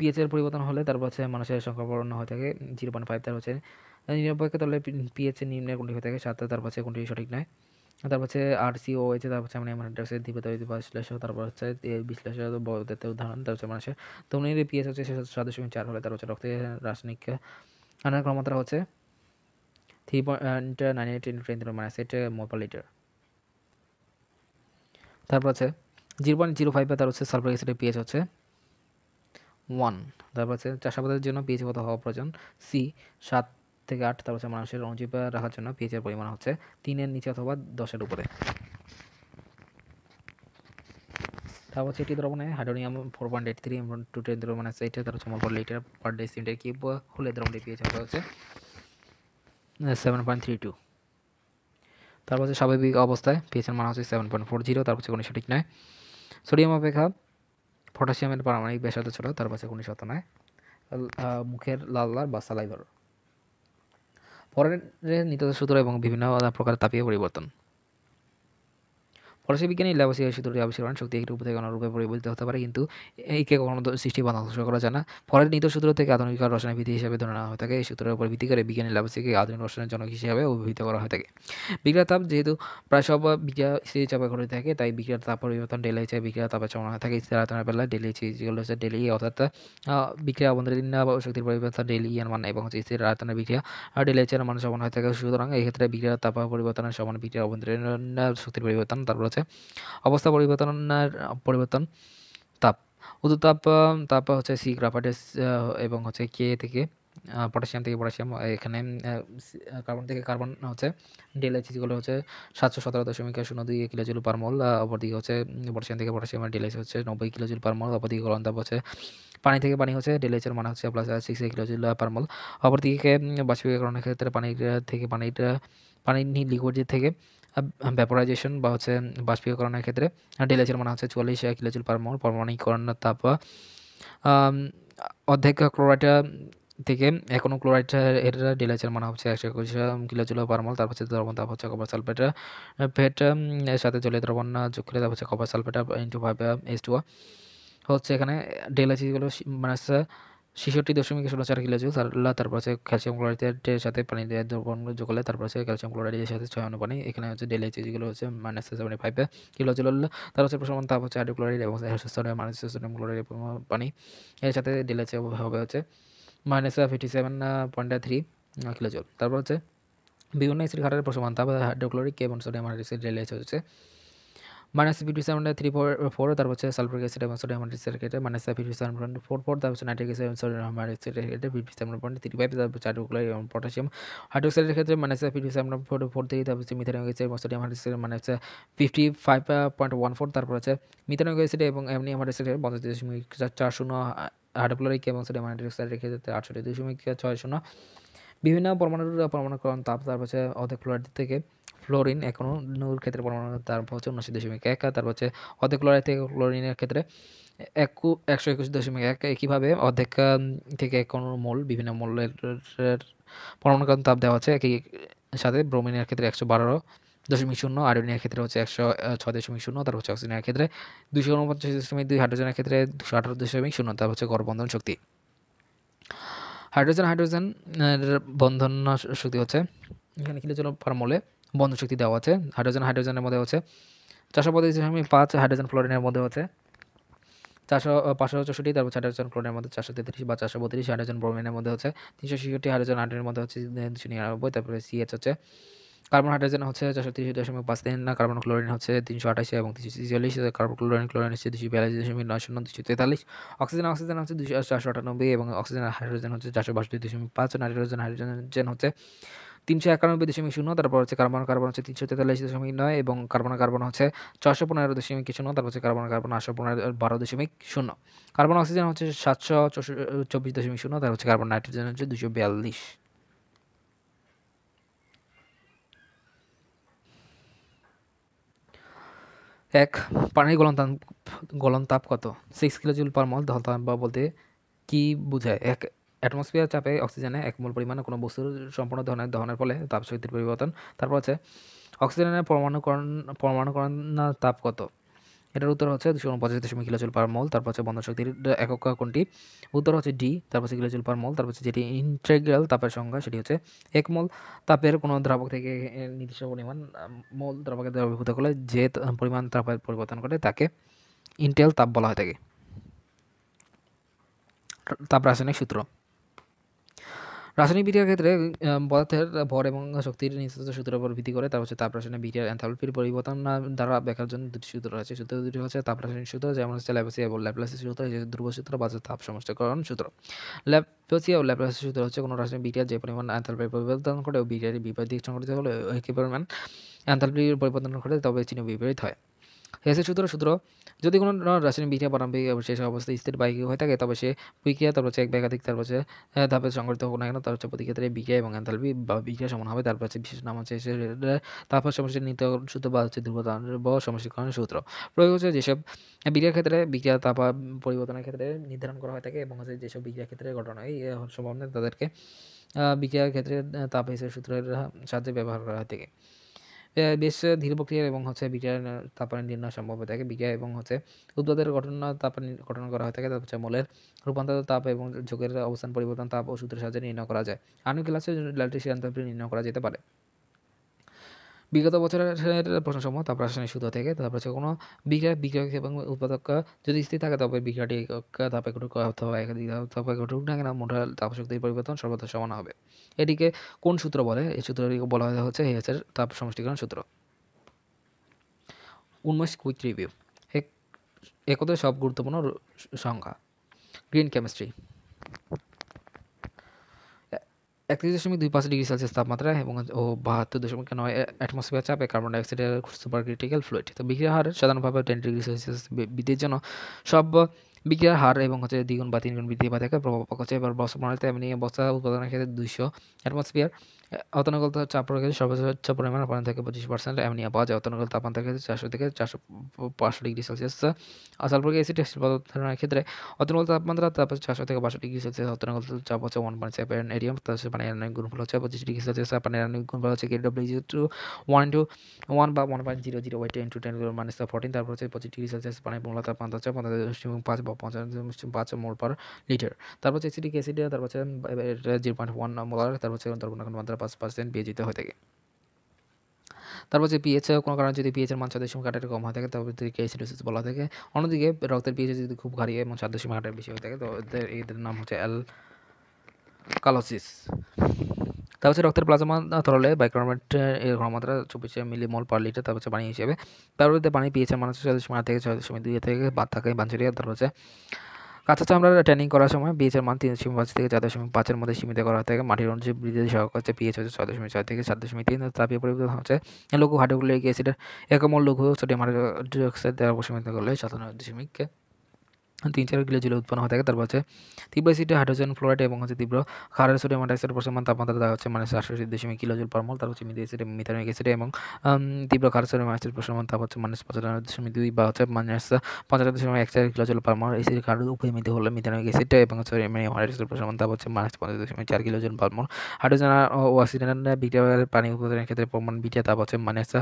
পিএচের পরিবর্তন হলে তারপর হচ্ছে মানুষের সংখ্যা বর্ণ হয়ে থাকে জিরো পয়েন্ট ফাইভ তার হচ্ছে নিরপেক্ষ তাহলে পিএচ নিম্নের কোনটি হয়ে থাকে সাত তারপর হচ্ছে কোনটি সঠিক নয় তারপর হচ্ছে আর সি ও হচ্ছে তারপর হচ্ছে আমরা ড্রাগসের দ্বিপতী বিশ্লেষক তারপর হচ্ছে বিশ্লেষক বৈদ্যুতিক উদাহরণ তার হচ্ছে মানুষের তমনির পিএস হচ্ছে সাত দশমিক চার হলে তারপর হচ্ছে রক্তের রাসায়নিক আনার ক্রমাত্রা হচ্ছে three point nine eight into ten minus eight mole per litre তারপর আছে জিরো পয়েন্ট জিরো ফাইভে তার হচ্ছে সালফার অ্যাসিডের পিএইচ হচ্ছে ওয়ান তারপর আছে চাষাবাদের জন্য পিএইচ কত হওয়া প্রয়োজন সি সাত থেকে আট তারপর হচ্ছে মানুষের অনুজীব রাখার জন্য পিএইচের পরিমাণ হচ্ছে তিনের নিচে অথবা দশের উপরে তারপর হচ্ছে এটি দ্রবণে hydronium four point eight three two ten দ্রবণ আছে এটা তার সমল litre per decimetre cube হলে দ্রবণটি পিএইচ হচ্ছে সেভেন পয়েন্ট থ্রি টু তারপর হচ্ছে স্বাভাবিক অবস্থায় পিএইচের মান হচ্ছে সেভেন পয়েন্ট ফোর জিরো তার হচ্ছে কোনো সঠিক নয় সোডিয়াম অপেক্ষা পটাশিয়ামের পারমাণিক ব্যাসার্ধ ছিল তার পাশে কোনো শত নয় মুখের লাল লাল বা সালাইভার পরের নিত সূত্র এবং বিভিন্ন প্রকার তাপীয় পরিবর্তন ফরাসি বিজ্ঞানী ল্যাবাসিয়া সূত্রটি আবিষ্কার শক্তি একটি রূপ থেকে অন্যরূপে পরিবর্তিত হতে পারে কিন্তু একে কখনো সৃষ্টি বা ধ্বংস করা যায় না ফলের নিত সূত্র থেকে আধুনিক রসায়নের ভিত্তি হিসেবে ধরে নেওয়া হয়ে থাকে এই সূত্রের উপর ভিত্তি করে বিজ্ঞানী ল্যাবাসিয়াকে আধুনিক রসায়নের জনক হিসেবে অভিহিত করা হয়ে থাকে বিক্রিয়া তাপ যেহেতু প্রায় সব বিক্রিয়া স্থিতি চাপে ঘটে থাকে তাই বিক্রিয়ার তাপ পরিবর্তন ডেলে হিসেবে বিক্রিয়া তাপে চমন হয়ে থাকে স্থির আয়তনের বেলা ডেলি যেগুলো হচ্ছে ডেলি অর্থাৎ বিক্রিয়া অভ্যন্তরীণ শক্তির পরিবর্তন ডেলি ইয়ার মান এবং হচ্ছে স্থির আয়তনের বিক্রিয়া ডেলি এর মান সমান হয়ে থাকে সুতরাং এই ক্ষেত্রে বিক্রিয়ার তাপ পরিবর্তনের সমান বিক্রিয়া অভ্যন্তরীণ শক্তির পরিবর্তন তারপর আছে অবস্থা পরিবর্তনের পরিবর্তন তাপ উদুতাপ তাপ হচ্ছে সি গ্রাফাইটেস এবং হচ্ছে কে থেকে পটাশিয়াম থেকে পটাশিয়াম এখানে কার্বন থেকে কার্বন হচ্ছে যেগুলো হচ্ছে সাতশো সতেরো দশমিক শূন্য দুই কিলোজুল পার মোল অপরদিকে হচ্ছে পটাশিয়াম থেকে পটাশিয়াম ডিএলএসি হচ্ছে নব্বই কিলোজুল পার মোল অপরদিকে গরম তাপ হচ্ছে পানি থেকে পানি হচ্ছে ডিএলএসের মানে হচ্ছে plus six kilojoule per mole অপরদিকে বাষ্পীকরণের ক্ষেত্রে পানির থেকে পানির পানি লিকুইড থেকে ভ্যাপোরাইজেশন বা হচ্ছে বাষ্পীয়করণের ক্ষেত্রে ডিলেচুল মানে হচ্ছে চুয়াল্লিশ কিলোচুল পার মোল পরমাণিকরণ তাপ অর্ধেক ক্লোরাইটা থেকে এখনও ক্লোরাইড এর মানে হচ্ছে একশো একুশ কিলোচুল পারমল তারপর হচ্ছে দ্রবণ তারপর হচ্ছে কপার সালফেট ফেট এর সাথে জলীয় দ্রবণ যোগ করে তারপর হচ্ছে copper sulphate into five S two হচ্ছে এখানে ডিলেচিগুলো মানে ছেষট্টি দশমিক ষোলো চার কিলো আল্লাহ তারপর আছে ক্যালসিয়াম ক্লোরাইডের সাথে পানি দ্রবণ যোগ করলে তারপর আছে ক্যালসিয়াম ক্লোরাইডের সাথে ছয় অনু পানি এখানে হচ্ছে ডেলি যেগুলো হচ্ছে মাইনাস সেভেন্টি ফাইভে কিলো জুল তার হচ্ছে সমান তাপ হচ্ছে ক্লোরাইড এবং সোডিয়াম মাইনাস সোডিয়াম ক্লোরাইড পানি এর সাথে ডেলি হবে হচ্ছে minus fifty seven point three kilo তারপর হচ্ছে বিভিন্ন স্ত্রী ঘাটের সমান তাপ হাইড্রোক্লোরিক এবং সোডিয়াম হাইড্রোক্সাইড ডেলি হচ্ছে minus fifty seven three four four তারপর হচ্ছে সালফার অ্যাসিড এবং সোডিয়াম অ্যাসিড কেটে minus fifty seven point four four তারপর হচ্ছে নাইট্রিক অ্যাসিড এবং সোডিয়াম অ্যাসিড ক্ষেত্রে fifty seven point three five তারপর চার হাইড্রোক্লোরাইড এবং পটাশিয়াম হাইড্রোক্সাইডের ক্ষেত্রে minus fifty seven four four থেকে তারপর হচ্ছে মিথেন অ্যাসিড এবং সোডিয়াম হাইড্রোক্সাইড মানে হচ্ছে fifty five point one four তারপর হচ্ছে মিথেন অ্যাসিড এবং অ্যামোনিয়াম অ্যাসিড পঞ্চাশ দশমিক চার শূন্য হাইড্রোক্লোরিক এবং সোডিয়াম হাইড্রোক্সাইডের ক্ষেত্রে আটষট্টি দশমিক ছয় শূন্য বিভিন্ন পরমাণুর পরমাণু তাপ তারপর হচ্ছে অর্ধেক ক্লোরাইড থেকে ফ্লোরিন এখনও নূর ক্ষেত্রে পরমাণু তারপর হচ্ছে উনআশি দশমিক এক তারপর হচ্ছে অর্ধেক ক্লোরাইড থেকে ক্লোরিনের ক্ষেত্রে একু একশো একুশ দশমিক এক একইভাবে অর্ধেক থেকে এক কোনো মোল বিভিন্ন পরমাণু কারণ তাপ দেওয়া আছে একই সাথে ব্রোমিনের ক্ষেত্রে একশো বারো দশমিক শূন্য আয়োডিনের ক্ষেত্রে হচ্ছে একশো ছয় দশমিক শূন্য তার হচ্ছে অক্সিজেনের ক্ষেত্রে দুশো উনপঞ্চাশ দশমিক দুই হাইড্রোজেনের ক্ষেত্রে দুশো আঠারো দশমিক শূন্য তারপর হচ্ছে গড়বন্ধন শক্তি হাইড্রোজেন হাইড্রোজেন বন্ধন শক্তি হচ্ছে এখানে কিন্তু ফর্মুলে বন্ধ শক্তি দেওয়া আছে হাইড্রোজেন হাইড্রোজেনের মধ্যে হচ্ছে চারশো পঁয়ত্রিশ দশমিক পাঁচ হাইড্রোজেন ফ্লোরিনের মধ্যে হচ্ছে চারশো পাঁচশো চৌষট্টি তারপর হাইড্রোজেন ক্লোরিনের মধ্যে চারশো তেত্রিশ বা চারশো বত্রিশ হাইড্রোজেন ব্রোমিনের মধ্যে হচ্ছে তিনশো ছিষট্টি হাইড্রোজেন হাইড্রোজের মধ্যে হচ্ছে দুশো নিরানব্বই তারপরে সিএচ হচ্ছে কার্বন হাইড্রোজেন হচ্ছে চারশো তিরিশ দশমিক পাঁচ তিন কার্বন ক্লোরিন হচ্ছে তিনশো আঠাশ এবং তিনশো ছিচল্লিশ কার্বন ক্লোরিন ক্লোরিন হচ্ছে দুশো বিয়াল্লিশ দশমিক নয় শূন্য দুশো তেতাল্লিশ অক্সিজেন অক্সিজেন হচ্ছে দুশো চারশো আটানব্বই এবং অক্সিজেন হাইড্রোজেন হচ্ছে চারশো বাষট্টি দশমিক পাঁচ নাইট্রোজেন হাইড্রোজেন হচ্ছে তিনশো একানব্বই দশমিক শূন্য তারপর হচ্ছে কার্বন কার্বন হচ্ছে তিনশো তেতাল্লিশ দশমিক নয় এবং কার্বন কার্বন হচ্ছে ছশো পনেরো দশমিক শূন্য তারপর হচ্ছে কার্বন কার্বন আটশো পনেরো বারো দশমিক শূন্য কার্বন অক্সিজেন হচ্ছে সাতশো চব্বিশ দশমিক শূন্য তারপর হচ্ছে কার্বন নাইট্রোজেন হচ্ছে দুশো বিয়াল্লিশ এক পানির গলন গলন তাপ কত সিক্স কিলোজুল পার মল ধলতাপ বলতে কি বোঝায় এক অ্যাটমসফিয়ার চাপে অক্সিজেনে একমূল পরিমাণে কোনো বস্তুর সম্পূর্ণ ধরনের দহনের ফলে তাপশক্তির পরিবর্তন তারপর আছে অক্সিজেনের পরমাণুকরণ পরমাণুকরণ তাপ কত এটার উত্তর হচ্ছে দুশো পঁচাশি দশমিক কিলোচুল পার মোল তারপর হচ্ছে বন্ধ শক্তির একক কোনটি উত্তর হচ্ছে ডি তারপর হচ্ছে কিলোচুল পার মোল তারপর হচ্ছে যেটি ইন্টেগ্রাল তাপের সংখ্যা সেটি হচ্ছে এক মোল তাপের কোনো দ্রাবক থেকে নির্দিষ্ট পরিমাণ মোল দ্রাবকে দ্রাবীভূত করলে যে পরিমাণ তাপের পরিবর্তন করে তাকে ইন্টেল তাপ বলা হয়ে থাকে তাপ রাসায়নিক সূত্র রাসায়নিক বিক্রিয়ার ক্ষেত্রে পদার্থের ভর এবং শক্তির নিশ্চিত সূত্রের উপর ভিত্তি করে তার হচ্ছে তাপ রাসায়নিক বিক্রিয়ার এনথালপির পরিবর্তন দ্বারা ব্যাখ্যার জন্য দুটি সূত্র আছে সূত্র দুটি হচ্ছে তাপ রাসায়নিক সূত্র যেমন হচ্ছে ল্যাপেসি এবং ল্যাপ্লাসি সূত্র যে ধ্রুব সূত্র বা তাপ সমষ্টিকরণ সূত্র ল্যাপেসিয়া ও ল্যাপ্লাসি সূত্র হচ্ছে কোনো রাসায়নিক বিক্রিয়া যে পরিমাণ এনথালপির পরিবর্তন করে ও বিক্রিয়ার বিপরীত দিক সংঘটিত হলে একই পরিমাণ এনথালপির পরিবর্তন ঘটে তবে চিহ্ন বিপরীত হয় হেসে সূত্র সূত্র যদি কোনো রাসায়নিক বিক্রিয়া প্রারম্ভিক শেষ অবস্থায় স্থির বাহিক হয়ে থাকে তবে সে বিক্রিয়া তারপর হচ্ছে এক বা তার পাশে হচ্ছে হ্যাঁ, ধাপে সংগঠিত হোক না কেন তার হচ্ছে প্রতিক্ষেত্রে বিক্রিয়া এবং এনথালপি বা বিক্রিয়া সমান হবে তারপর হচ্ছে বিশেষ নাম হচ্ছে তারপর সমস্যা নিত্য সূত্র বা হচ্ছে দুর্বলতা বা সমস্যীকরণের সূত্র প্রয়োগ হচ্ছে যেসব বিক্রিয়ার ক্ষেত্রে বিক্রিয়া তাপ পরিবর্তনের ক্ষেত্রে নির্ধারণ করা হয় থাকে এবং হচ্ছে যেসব বিক্রিয়ার ক্ষেত্রে ঘটনা এই সম্ভাবনা তাদেরকে বিক্রিয়ার ক্ষেত্রে তাপ হিসেবে সূত্রের সাহায্যে ব্যবহার করা হয় থাকে বেশ ধীর প্রক্রিয়া এবং হচ্ছে বিক্রিয়ার তাপমাত্রা নির্ণয় সম্ভব হয়ে থাকে বিক্রিয়া এবং হচ্ছে উদ্ভাদের ঘটনা তাপ ঘটনা করা হয়ে থাকে তারপর হচ্ছে মলের রূপান্তর তাপ এবং যোগের অবস্থান পরিবর্তন তাপ ওষুধের সাহায্যে নির্ণয় করা যায় আণবিক ক্লাসে ল্যাটিস তাপ নির্ণয় করা যেতে পারে বিগত বছরের প্রশ্ন প্রশ্নসমূহ তারপর রাসায়নিক সূত্র থেকে তারপর হচ্ছে কোনো বিক্রয় বিক্রয় এবং উৎপাদক যদি স্থির থাকে তবে বিক্রয়টি ধাপে ঘটুক অথবা ঘটুক না কেন মোটাল তাপশক্তির পরিবর্তন সর্বদা সমান হবে এটিকে কোন সূত্র বলে এই সূত্রটি বলা হচ্ছে হচ্ছে তাপ সমষ্টিকরণ সূত্র উন্মেষ কুইক রিভিউ একতে সব গুরুত্বপূর্ণ সংখ্যা গ্রিন কেমিস্ট্রি একত্রিশ দশমিক দুই পাঁচ ডিগ্রি সেলসিয়াস তাপমাত্রা এবং ও বাহাত্তর দশমিক নয় অ্যাটমসফিয়ার চাপে কার্বন ডাইঅক্সাইডের সুপার ক্রিটিক্যাল ফ্লুইড তো বিক্রিয়ার হার সাধারণভাবে টেন ডিগ্রি সেলসিয়াস বৃদ্ধির জন্য সব বিক্রিয়ার হার এবং হচ্ছে দ্বিগুণ বা তিনগুণ বৃদ্ধি বা থাকে প্রভাব হচ্ছে এবার বস্ত্র প্রণালীতে এমনি বস্তা উৎপাদনের ক্ষেত্রে দুইশো অ্যাটমসফিয়ার অতনগল চাপড়ার ক্ষেত্রে সর্বোচ্চ পরিমাণ পানি থাকে পঁচিশ পার্সেন্ট অ্যামোনিয়া পাওয়া যায় অতনগল তাপমাত্রা ক্ষেত্রে চারশো থেকে চারশো পাঁচশো ডিগ্রি সেলসিয়াস সালফারিক টেস্ট পদার্থের ক্ষেত্রে অতনগল তাপমাত্রা তারপর চারশো থেকে পাঁচশো ডিগ্রি সেলসিয়াস অতনগল চাপ হচ্ছে ওয়ান পয়েন্ট সেভেন এরিয়াম তার সাথে পানির গুণফল হচ্ছে পঁচিশ ডিগ্রি সেলসিয়াস পানি রান্নার গুণফল হচ্ছে K W two one two one বা ওয়ান পয়েন্ট জিরো জিরো ওয়াই ten to ten minus fourteen তারপর হচ্ছে পঁচিশ ডিগ্রি সেলসিয়াস পানি মূল তাপমাত্রা হচ্ছে পঞ্চাশ দশমিক পাঁচ বা পঞ্চাশ দশমিক পাঁচ মোল পার লিটার তারপর হচ্ছে এসিডিক অ্যাসিড তারপর হচ্ছে জিরো পয়েন্ট ওয়ান মোলার তারপর হচ্ছে দ্রবণাঙ্ক মাত্রা পাঁচ পার্সেন্ট বিয়োজিত হয়ে থাকে তারপর যে পিএইচ কোনো কারণে যদি পিএইচের মান চার দশমিক আটের কম হয়ে থাকে তবে এদেরকে অ্যাসিডোসিস বলা থাকে অন্যদিকে রক্তের পিএইচ যদি খুব ভারী এবং চার দশমিক আটের বেশি হয়ে থাকে তো এদের এদের নাম হচ্ছে অ্যাল কালোসিস তা হচ্ছে রক্তের প্লাজমা তরলে বাইক্রোমেট এর ঘনমাত্রা চব্বিশে মিলিমোল পার লিটার তারপর হচ্ছে পানি হিসেবে তারপরে পানি পিএইচের মান হচ্ছে ছয় দশমিক আট থেকে ছয় দশমিক দুই থেকে বাদ থাকে বাঞ্চুরিয়া তারপর হচ্ছে কাঁচা চামড়ার ট্যানিং করার সময় বিএচের মান তিন দশমিক পাঁচ থেকে চার দশমিক পাঁচের মধ্যে সীমিত করা থাকে মাটির অনুযায়ী বৃদ্ধি সহ হচ্ছে পিএচ হচ্ছে ছয় দশমিক ছয় থেকে সাত দশমিক তিন তাপীয় পরিবর্তন হচ্ছে লঘু হাইড্রোক্লোরিক অ্যাসিডের একমল লঘু সোডিয়াম হাইড্রোক্সাইড দ্বারা প্রশমিত করলে সাতান্ন দশমিক তিন চার কিলো জলে উৎপন্ন হয়ে থাকে তারপর হচ্ছে তীব্র সিটি হাইড্রোজেন ফ্লোরাইড এবং হচ্ছে তীব্র খারের সোডিয়াম ডাইঅক্সাইড পরিমাণ তাপমাত্রা দেওয়া হচ্ছে মানে সাতষট্টি দশমিক কিলো জল পরমল তার হচ্ছে মিথি অ্যাসিড মিথানমিক অ্যাসিড এবং তীব্র খারের সোডিয়াম অ্যাসিড পরিমাণ তাপ হচ্ছে মাইনাস পঁচানব্বই দশমিক দুই বা হচ্ছে মাইনাস পঁচানব্বই দশমিক এক চার কিলো জল পারমল অ্যাসিড খারের উপরে মিথি হলো মিথানমিক অ্যাসিড এবং সোডিয়াম হাইড্রোজেন পরিমাণ তাপ হচ্ছে মাইনাস পঞ্চাশ দশমিক চার কিলো জল পরমল হাইড্রোজেন ও অক্সিজেনের বিক্রিয়ার পানি উৎপাদনের ক্ষেত্রে প্রমাণ বিটা তাপ হচ্ছে মাইনাস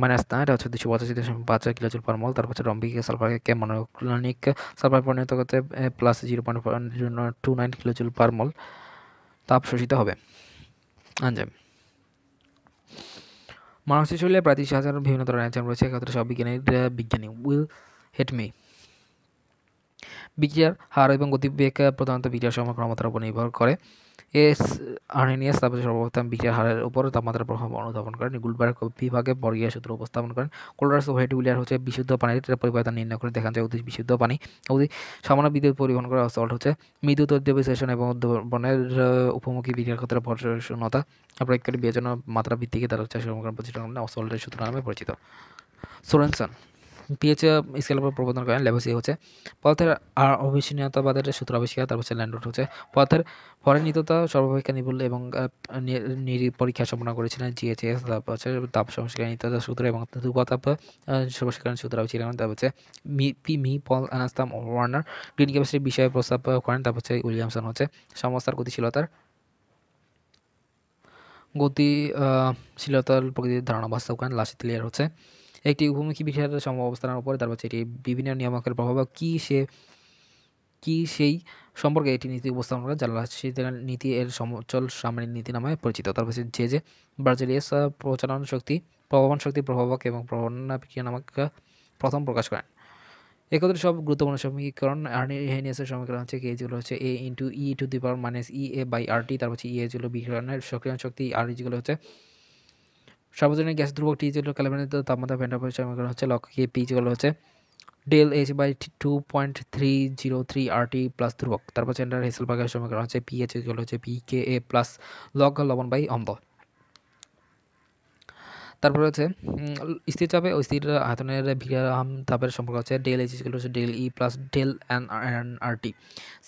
মাইনাস হ্যাঁ, না এটা হচ্ছে দুশো পঁচাশি দশমিক পাঁচ কিলোজুল পার তারপর হচ্ছে রম্বিকে সালফারকে মনোক্লোনিক সালফার পরিণত করতে plus zero point two nine kilojoule per mole তাপ শোষিত হবে আঞ্জাম মানব শরীরে প্রায় তিরিশ হাজার বিভিন্ন ধরনের অ্যাঞ্জাম রয়েছে এক্ষেত্রে সব বিজ্ঞানীর বিজ্ঞানী উইল হেট মি বিক্রিয়ার হার এবং গতিবেগ প্রধানত বিক্রিয়ার সময় ক্ষমতার উপর নির্ভর করে এস আর্নিয়াস তাপমাত্রা সর্বপ্রথম বিচার হারের উপর তাপমাত্রা প্রভাব অনুধাবন করেন গুলবার্গ বিভাগে বর্গীয় সূত্র উপস্থাপন করেন কোলরাস হোয়াইট উইলিয়ার হচ্ছে বিশুদ্ধ পানির পরিবর্তন নির্ণয় করে দেখান যায় অতি বিশুদ্ধ পানি অতি সামান্য বিদ্যুৎ পরিবহন করা অসল্ট হচ্ছে মৃদু তদ্য বিশ্লেষণ এবং উদ্ভাবনের উপমুখী বিক্রিয়ার ক্ষেত্রে ভরসূন্যতা প্রয়োগকারী বিবেচনা মাত্রা ভিত্তিকে তার হচ্ছে সমকরণ প্রতিষ্ঠান অসল্টের সূত্র নামে পরিচিত সোরেনসন পিএইচ স্কেলের উপর প্রবর্তন করেন লেবসি হচ্ছে পদার্থের আর অবিচ্ছিন্নতাবাদের সূত্র আবিষ্কার তারপর হচ্ছে ল্যান্ডরুট হচ্ছে পদার্থের ফরেন নিততা সর্বাপেক্ষা নিবুল এবং পরীক্ষা সম্পন্ন করেছিলেন জিএচএস তারপর হচ্ছে তাপ সংস্কার নিতা সূত্র এবং তাপ সর্বস্বীকরণ সূত্র আবিষ্কার করেন তারপর হচ্ছে পি মি Paul Anastas Warner green chemistry বিষয়ে প্রস্তাব করেন তারপর হচ্ছে উইলিয়ামসন হচ্ছে সংস্থার গতিশীলতার গতিশীলতার প্রকৃতির ধারণা বাস্তব করেন লাসিত লিয়ার হচ্ছে একটি উপমুখী বিষয়ের সম অবস্থানের উপরে তারপর এটি বিভিন্ন নিয়ামকের প্রভাব কী সে কী সেই সম্পর্কে এটি নীতি উপস্থাপন করে জালাল নীতি এর সমচল সামরিক নীতি নামে পরিচিত তারপর যে যে বার্জেলিয়াস প্রচারণ শক্তি প্রভাবন শক্তি প্রভাবক এবং প্রবণনা বিক্রিয়া নামক প্রথম প্রকাশ করেন একত্রে সব গুরুত্বপূর্ণ সমীকরণ হেনিয়াসের সমীকরণ হচ্ছে এই যেগুলো হচ্ছে A into E to the power minus E A by R T তারপর হচ্ছে ই e এ যেগুলো বিকিরণের সক্রিয় শক্তি আর যেগুলো হচ্ছে সর্বজনীন গ্যাস ধ্রুবক টি জিরো ক্যালভিনের তাপমাত্রা ভেন্টার পরিচয় করা হচ্ছে লক্ষ্য কি পি ইকুয়াল হচ্ছে del H by two point three zero three RT plus ধ্রুবক তারপর সেন্টার হেসেলবার্গের সমীকরণ হচ্ছে পি এইচ ইকুয়াল হচ্ছে P K A plus log লবণ বাই অম্ব তারপরে হচ্ছে স্থির চাপে ও স্থির আয়তনের ভিগ্রাম তাপের সম্পর্ক হচ্ছে ডেল এইচ ইকুয়াল হচ্ছে del E e plus del N N R T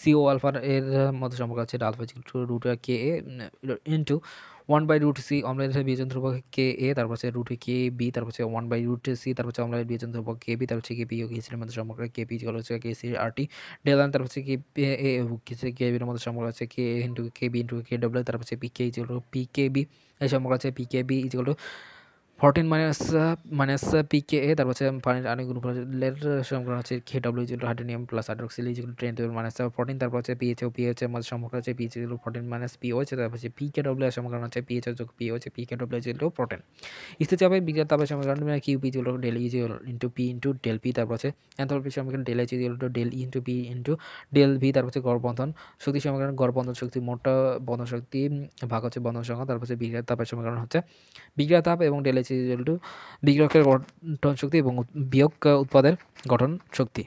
সিও আলফার এর মধ্যে সম্পর্ক আছে alpha equal to root K A into one by root C অমলেট বিয়োজন ধ্রুবক কে এ তারপর হচ্ছে রুট কে বি তারপর হচ্ছে ওয়ান বাই রুট সি তারপর হচ্ছে অমলেট বিয়োজন ধ্রুবক কে বি তারপর হচ্ছে কে বি কেসির মধ্যে সম্পর্ক কে পি জল হচ্ছে কে সি আর টি ডেলান তারপর হচ্ছে কে এ কে বির মধ্যে সম্পর্ক আছে K into K B into K W তারপর হচ্ছে P K is P K B এই সম্পর্ক আছে P K B is fourteen minus minus pK তারপর হচ্ছে পানির আণবিক লেটার সমীকরণ হচ্ছে K W zero hydronium plus hydroxyl equal ট্রেন টেবিল মাইনাস ফরটিন তারপর হচ্ছে পিএচ ও পিএচ এর মধ্যে সম্পর্ক হচ্ছে pH zero fourteen minus P হচ্ছে তারপর হচ্ছে পিকে ডব্লিউ এর সমীকরণ হচ্ছে পিএচ যোগ পি হচ্ছে পিকে ডব্লিউ জিরো ফরটিন স্থির চাপে বিজ্ঞান তাপের সমীকরণ Q P zero del E zero into P into del P তারপর হচ্ছে এন্থ্রোপি সমীকরণ del H zero to del E into P into del V তারপর হচ্ছে গড় বন্ধন শক্তি সমীকরণ গড় বন্ধন শক্তি মোটা বন্ধন শক্তি ভাগ হচ্ছে বন্ধন সংখ্যা তারপর হচ্ছে বিক্রিয়া তাপের সমীকরণ হচ্ছে বিক্রিয়া তাপ এবং ডেল এইচ ইজ টু বিক্রয়কের গঠন শক্তি এবং বিয়োগ উৎপাদের গঠন শক্তি